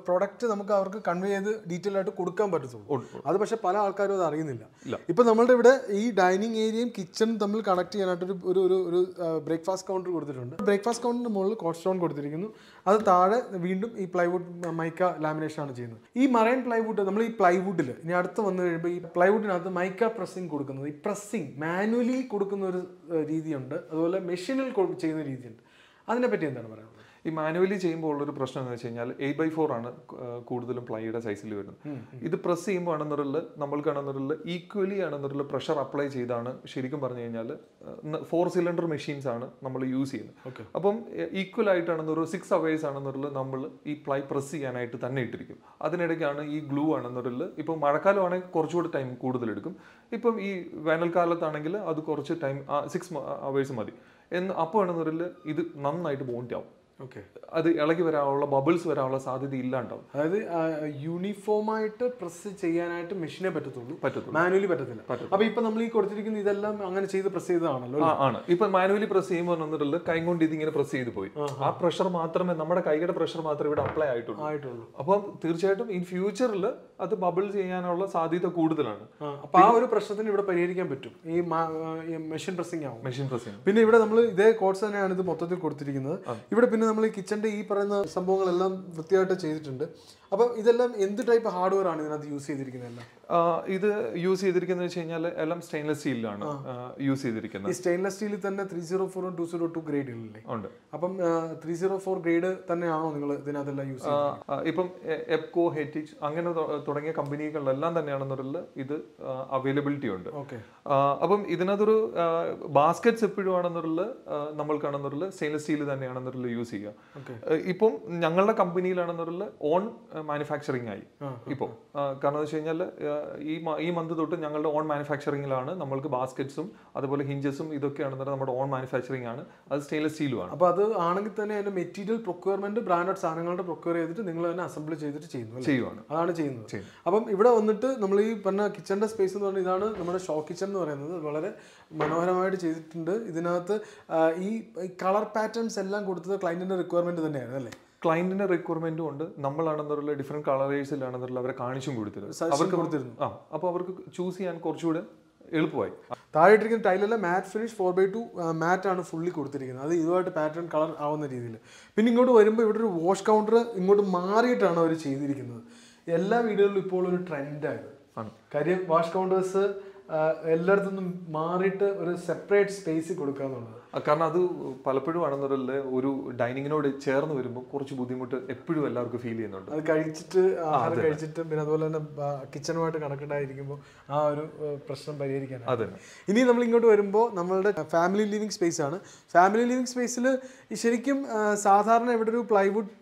പ്രോഡക്റ്റ് നമുക്ക് അവർക്ക് കൺവേ ചെയ്ത് ഡീറ്റെയിൽ ആയിട്ട് കൊടുക്കാൻ പറ്റത്തുള്ളൂ അത് പക്ഷെ പല ആൾക്കാരും അത് അറിയുന്നില്ല ഇപ്പൊ നമ്മളുടെ ഇവിടെ ഈ ഡൈനിങ് ഏരിയയും കിച്ചണും തമ്മിൽ കണക്ട് ചെയ്യാനായിട്ട് ഒരു ഒരു ഒരു ബ്രേക്ക്ഫാസ്റ്റ് കൗണ്ടർ കൊടുത്തിട്ടുണ്ട് ബ്രേക്ക്ഫാസ്റ്റ് കൗണ്ടറിന് മുകളിൽ കോസ്റ്റ് കൊടുത്തിരിക്കുന്നു അത് താഴെ വീണ്ടും ഈ പ്ലൈവുഡ് മൈക്ക ലാമിനേഷൻ ആണ് ചെയ്യുന്നത് ഈ മറൈൻ പ്ലൈവുഡ് നമ്മൾ ഈ പ്ലൈവുഡിൽ ഇനി അടുത്ത് വന്നു കഴിയുമ്പോൾ ഈ പ്ലൈവുഡിനകത്ത് മൈക്ക പ്രസ്സിങ് കൊടുക്കുന്നത് ഈ പ്രസ്സിങ് മാനുവലി കൊടുക്കുന്ന ഒരു രീതിയുണ്ട് അതുപോലെ മെഷീനിൽ ചെയ്യുന്ന രീതിയുണ്ട് അതിനെപ്പറ്റി എന്താണ് പറയുന്നത് ഈ മാനുവലി ചെയ്യുമ്പോൾ ഉള്ളൊരു പ്രശ്നം എന്ന് വെച്ച് കഴിഞ്ഞാൽ എയ്റ്റ് ബൈ ഫോർ ആണ് കൂടുതലും പ്ലൈയുടെ സൈസിൽ വരുന്നത് ഇത് പ്രസ് ചെയ്യുമ്പോൾ ആണെന്നുള്ള നമ്മൾക്ക് ആണെന്നുള്ള ഈക്വലി ആണെന്നുള്ള പ്രഷർ അപ്ലൈ ചെയ്താണ് ശരിക്കും പറഞ്ഞു കഴിഞ്ഞാൽ ഫോർ സിലിണ്ടർ മെഷീൻസ് ആണ് നമ്മൾ യൂസ് ചെയ്യുന്നത് അപ്പം ഈക്വൽ ആയിട്ടാണെന്നൊരു സിക്സ് അവേഴ്സ് ആണെന്നുള്ള നമ്മൾ ഈ പ്ലൈ പ്രസ് ചെയ്യാനായിട്ട് തന്നെ ഇട്ടിരിക്കും അതിനിടയ്ക്കാണ് ഈ ഗ്ലൂ ആണെന്നുള്ള ഇപ്പോൾ മഴക്കാലമാണെങ്കിൽ കുറച്ചുകൂടി ടൈം കൂടുതൽ എടുക്കും ഇപ്പം ഈ വേനൽക്കാലത്താണെങ്കിൽ അത് കുറച്ച് ടൈം സിക്സ് അവേഴ്സ് മതി എന്ന് അപ്പോൾ ആണെന്നുള്ള ഇത് നന്നായിട്ട് ബോണ്ട് ആവും അത് ഇളകി വരാനുള്ള ബബിൾസ് വരാനുള്ള സാധ്യത ഇല്ലാണ്ടാവും അതായത് യൂണിഫോമായിട്ട് പ്രസ് ചെയ്യാനായിട്ട് മെഷീനെ പറ്റത്തുള്ളൂ പറ്റത്തുള്ളൂ മാനുവലി പറ്റത്തില്ല അപ്പൊ ഇപ്പൊ നമ്മൾ ഈ കൊടുത്തിരിക്കുന്ന ഇതെല്ലാം അങ്ങനെ ചെയ്ത് പ്രസ് ചെയ്തതാണല്ലോ ആണ് ഇപ്പൊ മാനുവലി പ്രസ് ചെയ്യുമ്പോൾ വന്നിട്ടുള്ളത് കൈ കൊണ്ട് ഇതിങ്ങനെ പ്രസ് ചെയ്ത് പോയി ആ പ്രഷർ മാത്രമേ നമ്മുടെ കൈയുടെ പ്രഷർ മാത്രമേ ഇവിടെ അപ്ലൈ ആയിട്ടുള്ളൂ ആയിട്ടുള്ളൂ അപ്പൊ തീർച്ചയായിട്ടും ഇൻ ഫ്യൂച്ചറിൽ അത് ബബിൾ ചെയ്യാനുള്ള സാധ്യത കൂടുതലാണ് അപ്പൊ ആ ഒരു പ്രശ്നത്തിന് ഇവിടെ പരിഹരിക്കാൻ പറ്റും ഈ മെഷീൻ പ്രസിംഗ് ആവും മെഷീൻ പ്രസിംഗ് പിന്നെ ഇവിടെ നമ്മൾ ഇതേ കോഴ്സ് തന്നെയാണ് ഇത് മൊത്തത്തിൽ കൊടുത്തിരിക്കുന്നത് ഇവിടെ പിന്നെ നമ്മൾ ഈ കിച്ചൻ്റെ ഈ പറയുന്ന സംഭവങ്ങളെല്ലാം വൃത്തിയായിട്ട് ചെയ്തിട്ടുണ്ട് അപ്പോൾ ഇതെല്ലാം എന്ത് ടൈപ്പ് ഹാർഡ്വെയർ ആണ് ഇതിനകത്ത് യൂസ് ചെയ്തിരിക്കുന്നത് ഇത് യൂസ് ചെയ്തിരിക്കുന്നത് വെച്ച് കഴിഞ്ഞാൽ എല്ലാം സ്റ്റെയിൻലെസ് സ്റ്റീലിലാണ് യൂസ് ചെയ്തിരിക്കുന്നത് ഈ സ്റ്റെയിൻലെസ് സ്റ്റീലിൽ തന്നെ ത്രീ സീറോ ഫോറും ടു സീറോ ടു ഗ്രേഡുകളില്ലേ ഉണ്ട് അപ്പം ത്രീ സീറോ ഫോർ ഗ്രേഡ് തന്നെയാണോ നിങ്ങൾ ഇതിനകത്തെല്ലാം യൂസ് ഇപ്പം എപ്കോ ഹെറ്റിച്ച് അങ്ങനെ തുടങ്ങിയ കമ്പനികളിലെല്ലാം തന്നെയാണെന്നുള്ളതിൽ ഇത് അവൈലബിലിറ്റി ഉണ്ട് ഓക്കെ അപ്പം ഇതിനകത്തൊരു ബാസ്ക്കറ്റ്സ് എപ്പോഴും ആണെന്നുള്ള നമ്മൾ കാണുന്നുള്ള സ്റ്റെയിൻലെസ് സ്റ്റീൽ തന്നെയാണെന്നുള്ള യൂസ് ചെയ്യുക ഇപ്പം ഞങ്ങളുടെ കമ്പനിയിലാണെന്നുള്ള ഓൺ മാനുഫാക്ചറിങ് ആയി ഇപ്പോൾ കാരണം വെച്ച് കഴിഞ്ഞാൽ ഈ ഈ മന്ത് തൊട്ട് ഞങ്ങളുടെ ഓൺ മാനുഫാക്ചറിങ്ങിലാണ് നമ്മൾക്ക് ബാസ്ക്കറ്റ്സും അതുപോലെ ഹിഞ്ചസും ഇതൊക്കെ പറഞ്ഞാൽ നമ്മുടെ ഓൺ മാനുഫാക്ചറിങ് ആണ് അത് സ്റ്റെയിൻലെസ് സ്റ്റീലും ആണ് അപ്പോൾ അത് ആണെങ്കിൽ തന്നെ അതിന്റെ മെറ്റീരിയൽ പ്രൊക്യൂർമെന്റ് ബ്രാൻഡഡ് സാധനങ്ങളുടെ പ്രൊക്യൂർ ചെയ്തിട്ട് നിങ്ങൾ തന്നെ അസംബിൾ ചെയ്തിട്ട് ചെയ്യുന്നു ചെയ്യുവാണ് അതാണ് ചെയ്യുന്നത് അപ്പം ഇവിടെ വന്നിട്ട് നമ്മൾ ഈ പറഞ്ഞ കിച്ചണിന്റെ സ്പേസ് എന്ന് പറഞ്ഞാൽ ഇതാണ് നമ്മുടെ ഷോ കിച്ചൺ എന്ന് പറയുന്നത് വളരെ മനോഹരമായിട്ട് ചെയ്തിട്ടുണ്ട് ഇതിനകത്ത് ഈ കളർ പാറ്റേൺസ് എല്ലാം കൊടുത്തത് ക്ലയന്റിന്റെ റിക്വയർമെന്റ് തന്നെയായിരുന്നു അല്ലേ ക്ലയന്റിന്റെ റിക്വയർമെന്റും ഉണ്ട് നമ്മളാണെന്നുള്ള ഡിഫറെന്റ് കളറേഴ്സിലാണെന്നുള്ള അവരെ കാണിച്ചും കൊടുത്തിരുന്നു അവർക്ക് കൊടുത്തിരുന്നു ആ അപ്പോൾ അവർക്ക് ചൂസ് ചെയ്യാൻ കുറച്ചുകൂടെ എളുപ്പമായി താഴെയിട്ടിരിക്കുന്ന ടൈലല്ല matt finish four by two matt ആണ് ഫുള്ളി കൊടുത്തിരിക്കുന്നത് അത് ഇതുമായിട്ട് പാറ്റേൺ കളർ ആവുന്ന രീതിയിൽ പിന്നെ ഇങ്ങോട്ട് വരുമ്പോൾ ഇവിടെ ഒരു വാഷ് കൗണ്ടർ ഇങ്ങോട്ട് മാറിയിട്ടാണ് അവർ ചെയ്തിരിക്കുന്നത് എല്ലാ വീടുകളിലും ഇപ്പോൾ ഒരു ട്രെൻഡാണ് കാര്യം വാഷ് കൗണ്ടേഴ്സ് എല്ലായിടത്തു നിന്നും മാറിയിട്ട് ഒരു സെപ്പറേറ്റ് സ്പേസ് കൊടുക്കുക എന്നുള്ളത് കാരണം അത് പലപ്പോഴും ആണെന്നുള്ള ഒരു ഡൈനിങ്ങിനോട് ചേർന്ന് വരുമ്പോൾ കുറച്ച് ബുദ്ധിമുട്ട് എപ്പോഴും എല്ലാവർക്കും ഫീൽ ചെയ്യുന്നുണ്ട് അത് കഴിച്ചിട്ട് ആഹാരം കഴിച്ചിട്ട് പിന്നെ അതുപോലെ തന്നെ കിച്ചണുമായിട്ട് കണക്കുണ്ടായിരിക്കുമ്പോൾ ആ ഒരു പ്രശ്നം പരിഹരിക്കാൻ അതെ ഇനി നമ്മൾ ഇങ്ങോട്ട് വരുമ്പോൾ നമ്മളുടെ ഫാമിലി ലിവിങ് സ്പേസ് ആണ് ഫാമിലി ലിവിങ് സ്പേസിൽ ശരിക്കും സാധാരണ ഇവിടെ ഒരു പ്ലൈവുഡ്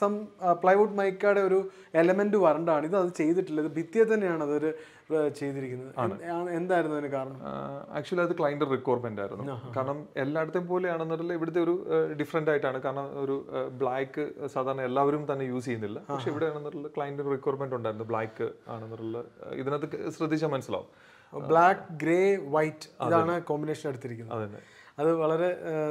സം പ്ലൈവുഡ് മൈക്കയുടെ ഒരു എലമെൻറ്റ് വരണ്ടാണ് ഇത് അത് ചെയ്തിട്ടില്ല ഇത് ഭിത്തിയെ തന്നെയാണ് അതൊരു ചെയ്തിരിക്കുന്നത് എന്തായിരുന്നു അതിന് കാരണം ആക്ച്വലി അത് ക്ലൈൻറ്റ് റിക്വയർമെൻ്റ് ആയിരുന്നു കാരണം എല്ലായിടത്തെയും പോലെയാണെന്നുണ്ടെങ്കിൽ ഇവിടുത്തെ ഒരു ഡിഫറെൻ്റ് ആയിട്ടാണ് കാരണം ഒരു ബ്ലാക്ക് സാധാരണ എല്ലാവരും തന്നെ യൂസ് ചെയ്യുന്നില്ല പക്ഷെ ഇവിടെ ആണെന്നുള്ള ക്ലൈൻറ്റ് റിക്വയർമെൻ്റ് ഉണ്ടായിരുന്നു ബ്ലാക്ക് ആണെന്നുള്ള ഇതിനകത്ത് ശ്രദ്ധിച്ചാൽ മനസ്സിലാവും ബ്ലാക്ക് ഗ്രേ വൈറ്റ് ഇതാണ് കോമ്പിനേഷൻ എടുത്തിരിക്കുന്നത് അത് വളരെ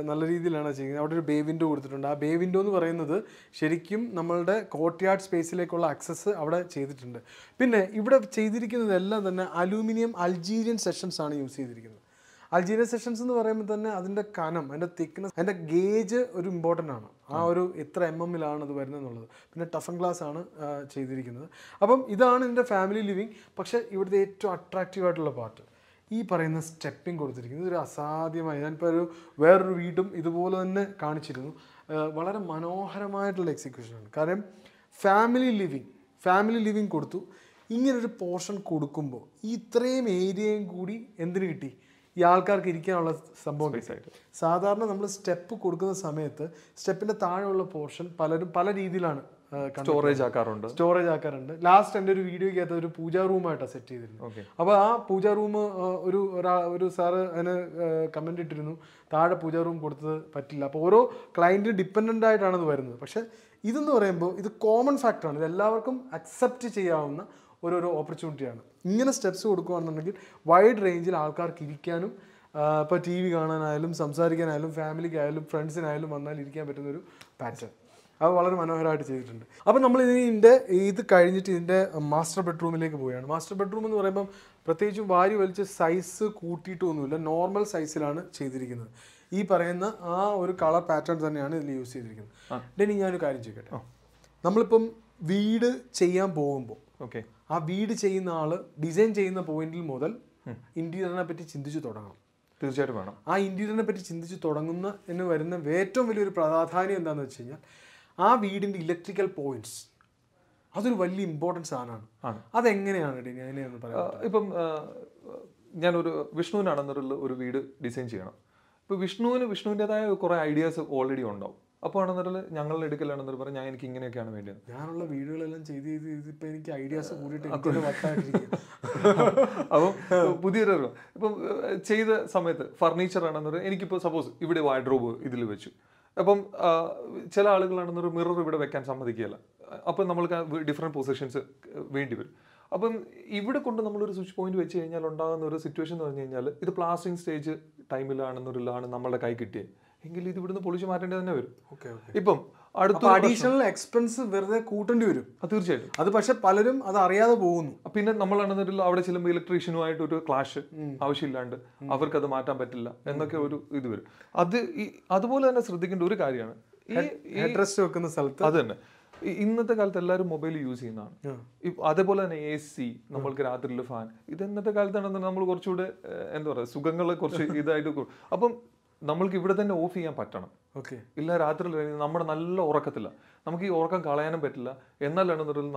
നല്ല രീതിയിലാണ് ചെയ്യുന്നത് അവിടെ ഒരു ബേ വിൻഡോ കൊടുത്തിട്ടുണ്ട് ആ ബേ വിൻഡോ എന്ന് പറയുന്നത് ശരിക്കും നമ്മളുടെ കോർട്ട്യാർഡ് സ്പേസിലേക്കുള്ള ആക്സസ് അവിടെ ചെയ്തിട്ടുണ്ട് പിന്നെ ഇവിടെ ചെയ്തിരിക്കുന്നതെല്ലാം തന്നെ അലൂമിനിയം അൾജീരിയൻ സെഷൻസ് ആണ് യൂസ് ചെയ്തിരിക്കുന്നത് അൾജീരിയൻ സെഷൻസ് എന്ന് പറയുമ്പോൾ തന്നെ അതിൻ്റെ കനം അതിൻ്റെ തിക്നെസ് അതിൻ്റെ ഗേജ് ഒരു ഇമ്പോർട്ടൻ്റ് ആണ് ആ ഒരു എത്ര എം ലാണ് അത് വരുന്നത് എന്നുള്ളത് പിന്നെ ടഫൻ ഗ്ലാസ് ആണ് ചെയ്തിരിക്കുന്നത് അപ്പം ഇതാണ് എൻ്റെ ഫാമിലി ലിവിങ് പക്ഷേ ഇവിടുത്തെ ഏറ്റവും അട്രാക്റ്റീവ് ആയിട്ടുള്ള പാർട്ട് ഈ പറയുന്ന സ്റ്റെപ്പിംഗ് കൊടുത്തിരിക്കുന്നത് ഒരു അസാധ്യമായി ഞാനിപ്പോൾ ഒരു വേറൊരു വീടും ഇതുപോലെ തന്നെ കാണിച്ചിരുന്നു വളരെ മനോഹരമായിട്ടുള്ള എക്സിക്യൂഷനാണ് കാരണം ഫാമിലി ലിവിങ് ഫാമിലി ലിവിങ് കൊടുത്തു ഇങ്ങനൊരു പോർഷൻ കൊടുക്കുമ്പോൾ ഇത്രയും ഏരിയയും കൂടി എന്തിനു കിട്ടി ഈ ആൾക്കാർക്ക് ഇരിക്കാനുള്ള സംഭവം സാധാരണ നമ്മൾ സ്റ്റെപ്പ് കൊടുക്കുന്ന സമയത്ത് സ്റ്റെപ്പിൻ്റെ താഴെയുള്ള പോർഷൻ പലരും പല രീതിയിലാണ് സ്റ്റോറേജ് ആക്കാറുണ്ട് സ്റ്റോറേജ് ആക്കാറുണ്ട് ലാസ്റ്റ് എന്റെ ഒരു വീഡിയോയ്ക്കകത്ത് ഒരു പൂജാ റൂമായിട്ടാണ് സെറ്റ് ചെയ്തിരുന്നു അപ്പോൾ ആ പൂജാ റൂം ഒരു ഒരു സാറ് അതിന് കമന്റ് ഇട്ടിരുന്നു താഴെ പൂജാ റൂം കൊടുത്തത് പറ്റില്ല അപ്പോൾ ഓരോ ക്ലയന്റ് ഡിപ്പെൻഡന്റ് ആയിട്ടാണ് ഇത് വരുന്നത് പക്ഷേ ഇതെന്ന് പറയുമ്പോൾ ഇത് കോമൺ ഫാക്ടറാണ് ഇത് എല്ലാവർക്കും അക്സെപ്റ്റ് ചെയ്യാവുന്ന ഓരോരോ ഓപ്പർച്യൂണിറ്റിയാണ് ഇങ്ങനെ സ്റ്റെപ്സ് കൊടുക്കുകയാണെന്നുണ്ടെങ്കിൽ വൈഡ് റേഞ്ചിൽ ആൾക്കാർക്ക് ഇരിക്കാനും ഇപ്പോൾ ടി വി കാണാനായാലും സംസാരിക്കാനായാലും ഫാമിലിക്കായാലും ഫ്രണ്ട്സിനായാലും വന്നാൽ ഇരിക്കാൻ പറ്റുന്നൊരു പാറ്റേൺ അത് വളരെ മനോഹരമായിട്ട് ചെയ്തിട്ടുണ്ട് അപ്പോൾ നമ്മൾ ഇതിൻ്റെ ഇത് കഴിഞ്ഞിട്ട് ഇതിൻ്റെ മാസ്റ്റർ ബെഡ്റൂമിലേക്ക് പോവുകയാണ് മാസ്റ്റർ ബെഡ്റൂം എന്ന് പറയുമ്പം പ്രത്യേകിച്ചും വാരി വലിച്ച് സൈസ് കൂട്ടിയിട്ടൊന്നുമില്ല നോർമൽ സൈസിലാണ് ചെയ്തിരിക്കുന്നത് ഈ പറയുന്ന ആ ഒരു കളർ പാറ്റേൺ തന്നെയാണ് ഇതിൽ യൂസ് ചെയ്തിരിക്കുന്നത് ഡെനി ഞാനൊരു കാര്യം ചെയ്യട്ടെ നമ്മളിപ്പം വീട് ചെയ്യാൻ പോകുമ്പോൾ ഓക്കെ ആ വീട് ചെയ്യുന്ന ആൾ ഡിസൈൻ ചെയ്യുന്ന പോയിന്റിൽ മുതൽ ഇന്റീരിയറിനെ പറ്റി ചിന്തിച്ചു തുടങ്ങണം തീർച്ചയായിട്ടും വേണം ആ ഇന്റീരിയറിനെ പറ്റി ചിന്തിച്ച് തുടങ്ങുന്ന എന്ന് വരുന്ന ഏറ്റവും വലിയൊരു പ്രാധാന്യം എന്താണെന്ന് വെച്ച് കഴിഞ്ഞാൽ ആ വീടിൻ്റെ ഇലക്ട്രിക്കൽ പോയിന്റ്സ് അതൊരു വലിയ ഇമ്പോർട്ടൻസ് സാധനമാണ് അതെങ്ങനെയാണ് എങ്ങനെയാണ് പറയുക ഇപ്പം ഞാനൊരു വിഷ്ണുവിനാണെന്നുള്ള ഒരു വീട് ഡിസൈൻ ചെയ്യണം ഇപ്പോൾ വിഷ്ണുവിന് വിഷ്ണുവിൻ്റെതായ കുറേ ഐഡിയാസ് ഓൾറെഡി ഉണ്ടാവും അപ്പോൾ ആണെന്നുള്ള ഞങ്ങളുടെ എടുക്കലാണെന്നിട്ട് പറഞ്ഞാൽ ഞാൻ എനിക്ക് ഇങ്ങനെയൊക്കെയാണ് വേണ്ടത് ഞാനുള്ള വീടുകളെല്ലാം ചെയ്ത് ചെയ്ത് ഇതിപ്പോൾ എനിക്ക് ഐഡിയാസ് കൂടിയിട്ട് അപ്പം പുതിയൊരു ഇപ്പം ചെയ്ത സമയത്ത് ഫർണിച്ചർ ആണെന്ന് പറയുന്നത് എനിക്കിപ്പോൾ സപ്പോസ് ഇവിടെ വാർഡ്രോബ് ഇതിൽ വെച്ചു അപ്പം ചില ആളുകളാണെന്ന് ഒരു മിറർ ഇവിടെ വെക്കാൻ സമ്മതിക്കുകയില്ല അപ്പം നമ്മൾക്ക് ഡിഫറെൻറ്റ് പൊസിഷൻസ് വേണ്ടി വരും അപ്പം ഇവിടെ കൊണ്ട് നമ്മളൊരു സ്വിച്ച് പോയിന്റ് വെച്ച് കഴിഞ്ഞാൽ ഉണ്ടാകുന്ന ഒരു സിറ്റുവേഷൻ എന്ന് പറഞ്ഞു കഴിഞ്ഞാൽ ഇത് പ്ലാസ്റ്റിംഗ് സ്റ്റേജ് ടൈമിലാണെന്നൊരിലാണ് നമ്മളുടെ കൈ കിട്ടിയത് എങ്കിൽ ഇത് ഇവിടുന്ന് പൊളിച്ചു മാറ്റേണ്ടി തന്നെ വരും ഇപ്പം അടുത്ത അഡീഷണൽ എക്സ്പെൻസ് വെറുതെ കൂട്ടേണ്ടി വരും തീർച്ചയായിട്ടും അത് പക്ഷെ പലരും അത് അറിയാതെ പോകുന്നു പിന്നെ നമ്മൾ കണ്ടെന്നിട്ടില്ല അവിടെ ചെല്ലുമ്പോൾ ഇലക്ട്രീഷ്യനുമായിട്ട് ഒരു ക്ലാഷ് ആവശ്യമില്ലാണ്ട് അവർക്ക് അത് മാറ്റാൻ പറ്റില്ല എന്നൊക്കെ ഒരു ഇത് വരും അത് ഈ അതുപോലെ തന്നെ ശ്രദ്ധിക്കേണ്ട ഒരു കാര്യമാണ് ഈ വെക്കുന്ന സ്ഥലത്ത് അത് തന്നെ ഇന്നത്തെ കാലത്ത് എല്ലാവരും മൊബൈൽ യൂസ് ചെയ്യുന്നതാണ് അതേപോലെ തന്നെ എ സി നമ്മൾക്ക് രാത്രിയിൽ ഫാൻ ഇത് ഇന്നത്തെ കാലത്താണെന്ന് നമ്മൾ കുറച്ചുകൂടെ എന്താ പറയുക സുഖങ്ങളെ കുറച്ച് ഇതായിട്ട് അപ്പം നമ്മൾക്ക് ഇവിടെ തന്നെ ഓഫ് ചെയ്യാൻ പറ്റണം ഓക്കെ ഇല്ല രാത്രി നമ്മുടെ നല്ല ഉറക്കത്തില്ല നമുക്ക് ഈ ഉറക്കം കളയാനും പറ്റില്ല എന്നാൽ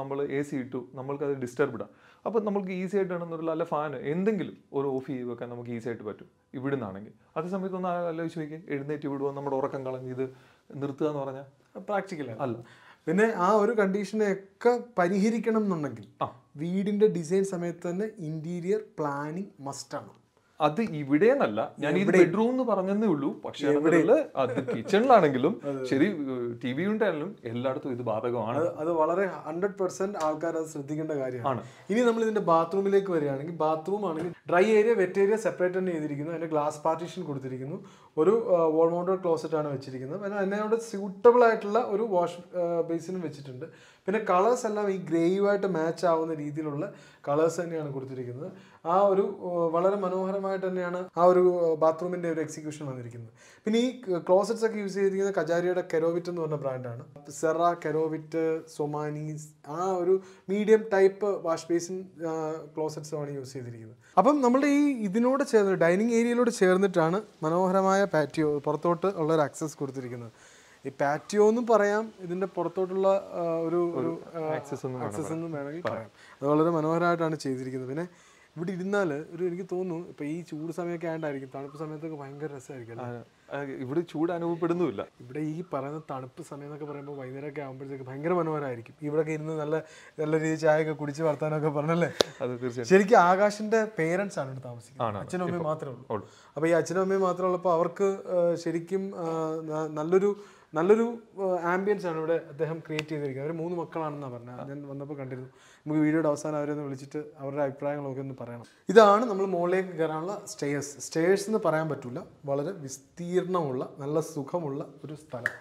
നമ്മൾ എ സി ഇട്ടു നമ്മൾക്ക് അത് ഡിസ്റ്റർബ് ആണ് അപ്പം നമുക്ക് ഈസി ആയിട്ട് എണ്ണുന്നൊരു അല്ല ഫാന് എന്തെങ്കിലും ഒരു ഓഫ് ചെയ്ത് വെക്കാൻ നമുക്ക് ഈസി ആയിട്ട് പറ്റും ഇവിടെ നിന്നാണെങ്കിൽ അതേ സമയത്ത് ഒന്ന് ആലോചിച്ച് നോക്കി എഴുന്നേറ്റ് വിടുവോ നമ്മുടെ ഉറക്കം കളഞ്ഞ് ഇത് നിർത്തുക എന്ന് പറഞ്ഞാൽ പ്രാക്ടിക്കൽ അല്ല പിന്നെ ആ ഒരു കണ്ടീഷനെയൊക്കെ പരിഹരിക്കണം എന്നുണ്ടെങ്കിൽ വീടിന്റെ ഡിസൈൻ സമയത്ത് തന്നെ ഇന്റീരിയർ പ്ലാനിങ് മസ്റ്റാണ് അത് ഇവിടെ എന്നല്ല ഞാൻ ഈ ബെഡ്റൂം എന്ന് പറഞ്ഞതേ ഉള്ളൂ പക്ഷേ അത് കിച്ചണിലാണെങ്കിലും ശരി ടി വി ഉണ്ടായാലും എല്ലായിടത്തും ഇത് ബാധകമാണ് അത് വളരെ ഹൺഡ്രഡ് പെർസെന്റ് ആൾക്കാർ അത് ശ്രദ്ധിക്കേണ്ട കാര്യമാണ് ഇനി നമ്മൾ ഇതിന്റെ ബാത്റൂമിലേക്ക് വരികയാണെങ്കിൽ ബാത്റൂം ആണെങ്കിൽ dry area wet area separate തന്നെ ചെയ്തിരിക്കുന്നു അതിന്റെ ഗ്ലാസ് പാർട്ടീഷൻ കൊടുത്തിരിക്കുന്നു ഒരു വോൾ മൗണ്ടഡ് ക്ലോസറ്റ് ആണ് വെച്ചിരിക്കുന്നത് പിന്നെ അതിനോട് സ്യൂട്ടബിൾ ആയിട്ടുള്ള ഒരു വാഷ് ബേസിനും വെച്ചിട്ടുണ്ട് പിന്നെ കളേഴ്സ് എല്ലാം ഈ ഗ്രേയുമായിട്ട് മാച്ച് ആവുന്ന രീതിയിലുള്ള കളേഴ്സ് തന്നെയാണ് കൊടുത്തിരിക്കുന്നത് ആ ഒരു വളരെ മനോഹരമായിട്ട് തന്നെയാണ് ആ ഒരു ബാത്റൂമിൻ്റെ ഒരു എക്സിക്യൂഷൻ വന്നിരിക്കുന്നത് പിന്നെ ഈ ക്ലോസറ്റ്സ് ഒക്കെ യൂസ് ചെയ്തിരിക്കുന്നത് കജാരിയുടെ കെരോവിറ്റ് എന്ന് പറഞ്ഞ ബ്രാൻഡാണ് സെറ കെരോവിറ്റ് സൊമാനീസ് ആ ഒരു മീഡിയം ടൈപ്പ് വാഷ് ബേസിൻ ക്ലോസറ്റ്സുമാണ് യൂസ് ചെയ്തിരിക്കുന്നത് അപ്പം നമ്മുടെ ഈ ഇതിനോട് ചേർന്ന് ഡൈനിങ് ഏരിയയിലോട് ചേർന്നിട്ടാണ് മനോഹരമായ പാറ്റിയോ പുറത്തോട്ട് ഉള്ള ഒരു ആക്സസ് കൊടുത്തിരിക്കുന്നത് ഈ പാറ്റിയോ എന്നും പറയാം ഇതിൻ്റെ പുറത്തോട്ടുള്ള ഒരു ഒരു ആക്സസ് ആക്സസ് എന്നും വേണമെങ്കിൽ പറയാം അത് വളരെ മനോഹരമായിട്ടാണ് ചെയ്തിരിക്കുന്നത് പിന്നെ ഇവിടെ ഇരുന്നാൽ ഒരു എനിക്ക് തോന്നുന്നു ഇപ്പോൾ ഈ ചൂട് സമയമൊക്കെ ആയിട്ടായിരിക്കും തണുപ്പ് സമയത്തൊക്കെ ഭയങ്കര രസമായിരിക്കും ഇവിടെ ചൂട് അനുഭവപ്പെടുന്നുമില്ല ഇവിടെ ഈ പറയുന്ന തണുപ്പ് സമയം എന്നൊക്കെ പറയുമ്പോൾ വൈകുന്നേരമൊക്കെ ആകുമ്പോഴത്തേക്ക് ഭയങ്കര മനോഹരമായിരിക്കും ഇവിടെയൊക്കെ ഇരുന്ന് നല്ല നല്ല രീതിയിൽ ചായയൊക്കെ കുടിച്ച് വർത്താനൊക്കെ പറഞ്ഞല്ലേ അത് തീർച്ചയായും ശരിക്കും ആകാശിന്റെ പേരൻസ് ആണ് ഇവിടെ താമസിക്കുന്നത് അച്ഛനും അമ്മയും മാത്രമേ ഉള്ളൂ അപ്പോൾ ഈ അച്ഛനും അമ്മയും മാത്രമേ ഉള്ളപ്പോൾ അവർക്ക് ശരിക്കും നല്ലൊരു നല്ലൊരു ആംബിയൻസ് ആണ് ഇവിടെ അദ്ദേഹം ക്രിയേറ്റ് ചെയ്തിരിക്കുന്നത് അവർ മൂന്ന് മക്കളാണെന്നാണ് പറഞ്ഞത് ഞാൻ വന്നപ്പോൾ കണ്ടിരുന്നു നമുക്ക് വീഡിയോയുടെ അവസാനം അവരൊന്ന് വിളിച്ചിട്ട് അവരുടെ അഭിപ്രായങ്ങളൊക്കെ ഒന്ന് പറയണം ഇതാണ് നമ്മൾ മുകളിലേക്ക് കയറാനുള്ള സ്റ്റേഴ്സ് സ്റ്റേഴ്സ് എന്ന് പറയാൻ പറ്റില്ല വളരെ വിസ്തീർണമുള്ള നല്ല സുഖമുള്ള ഒരു സ്ഥലം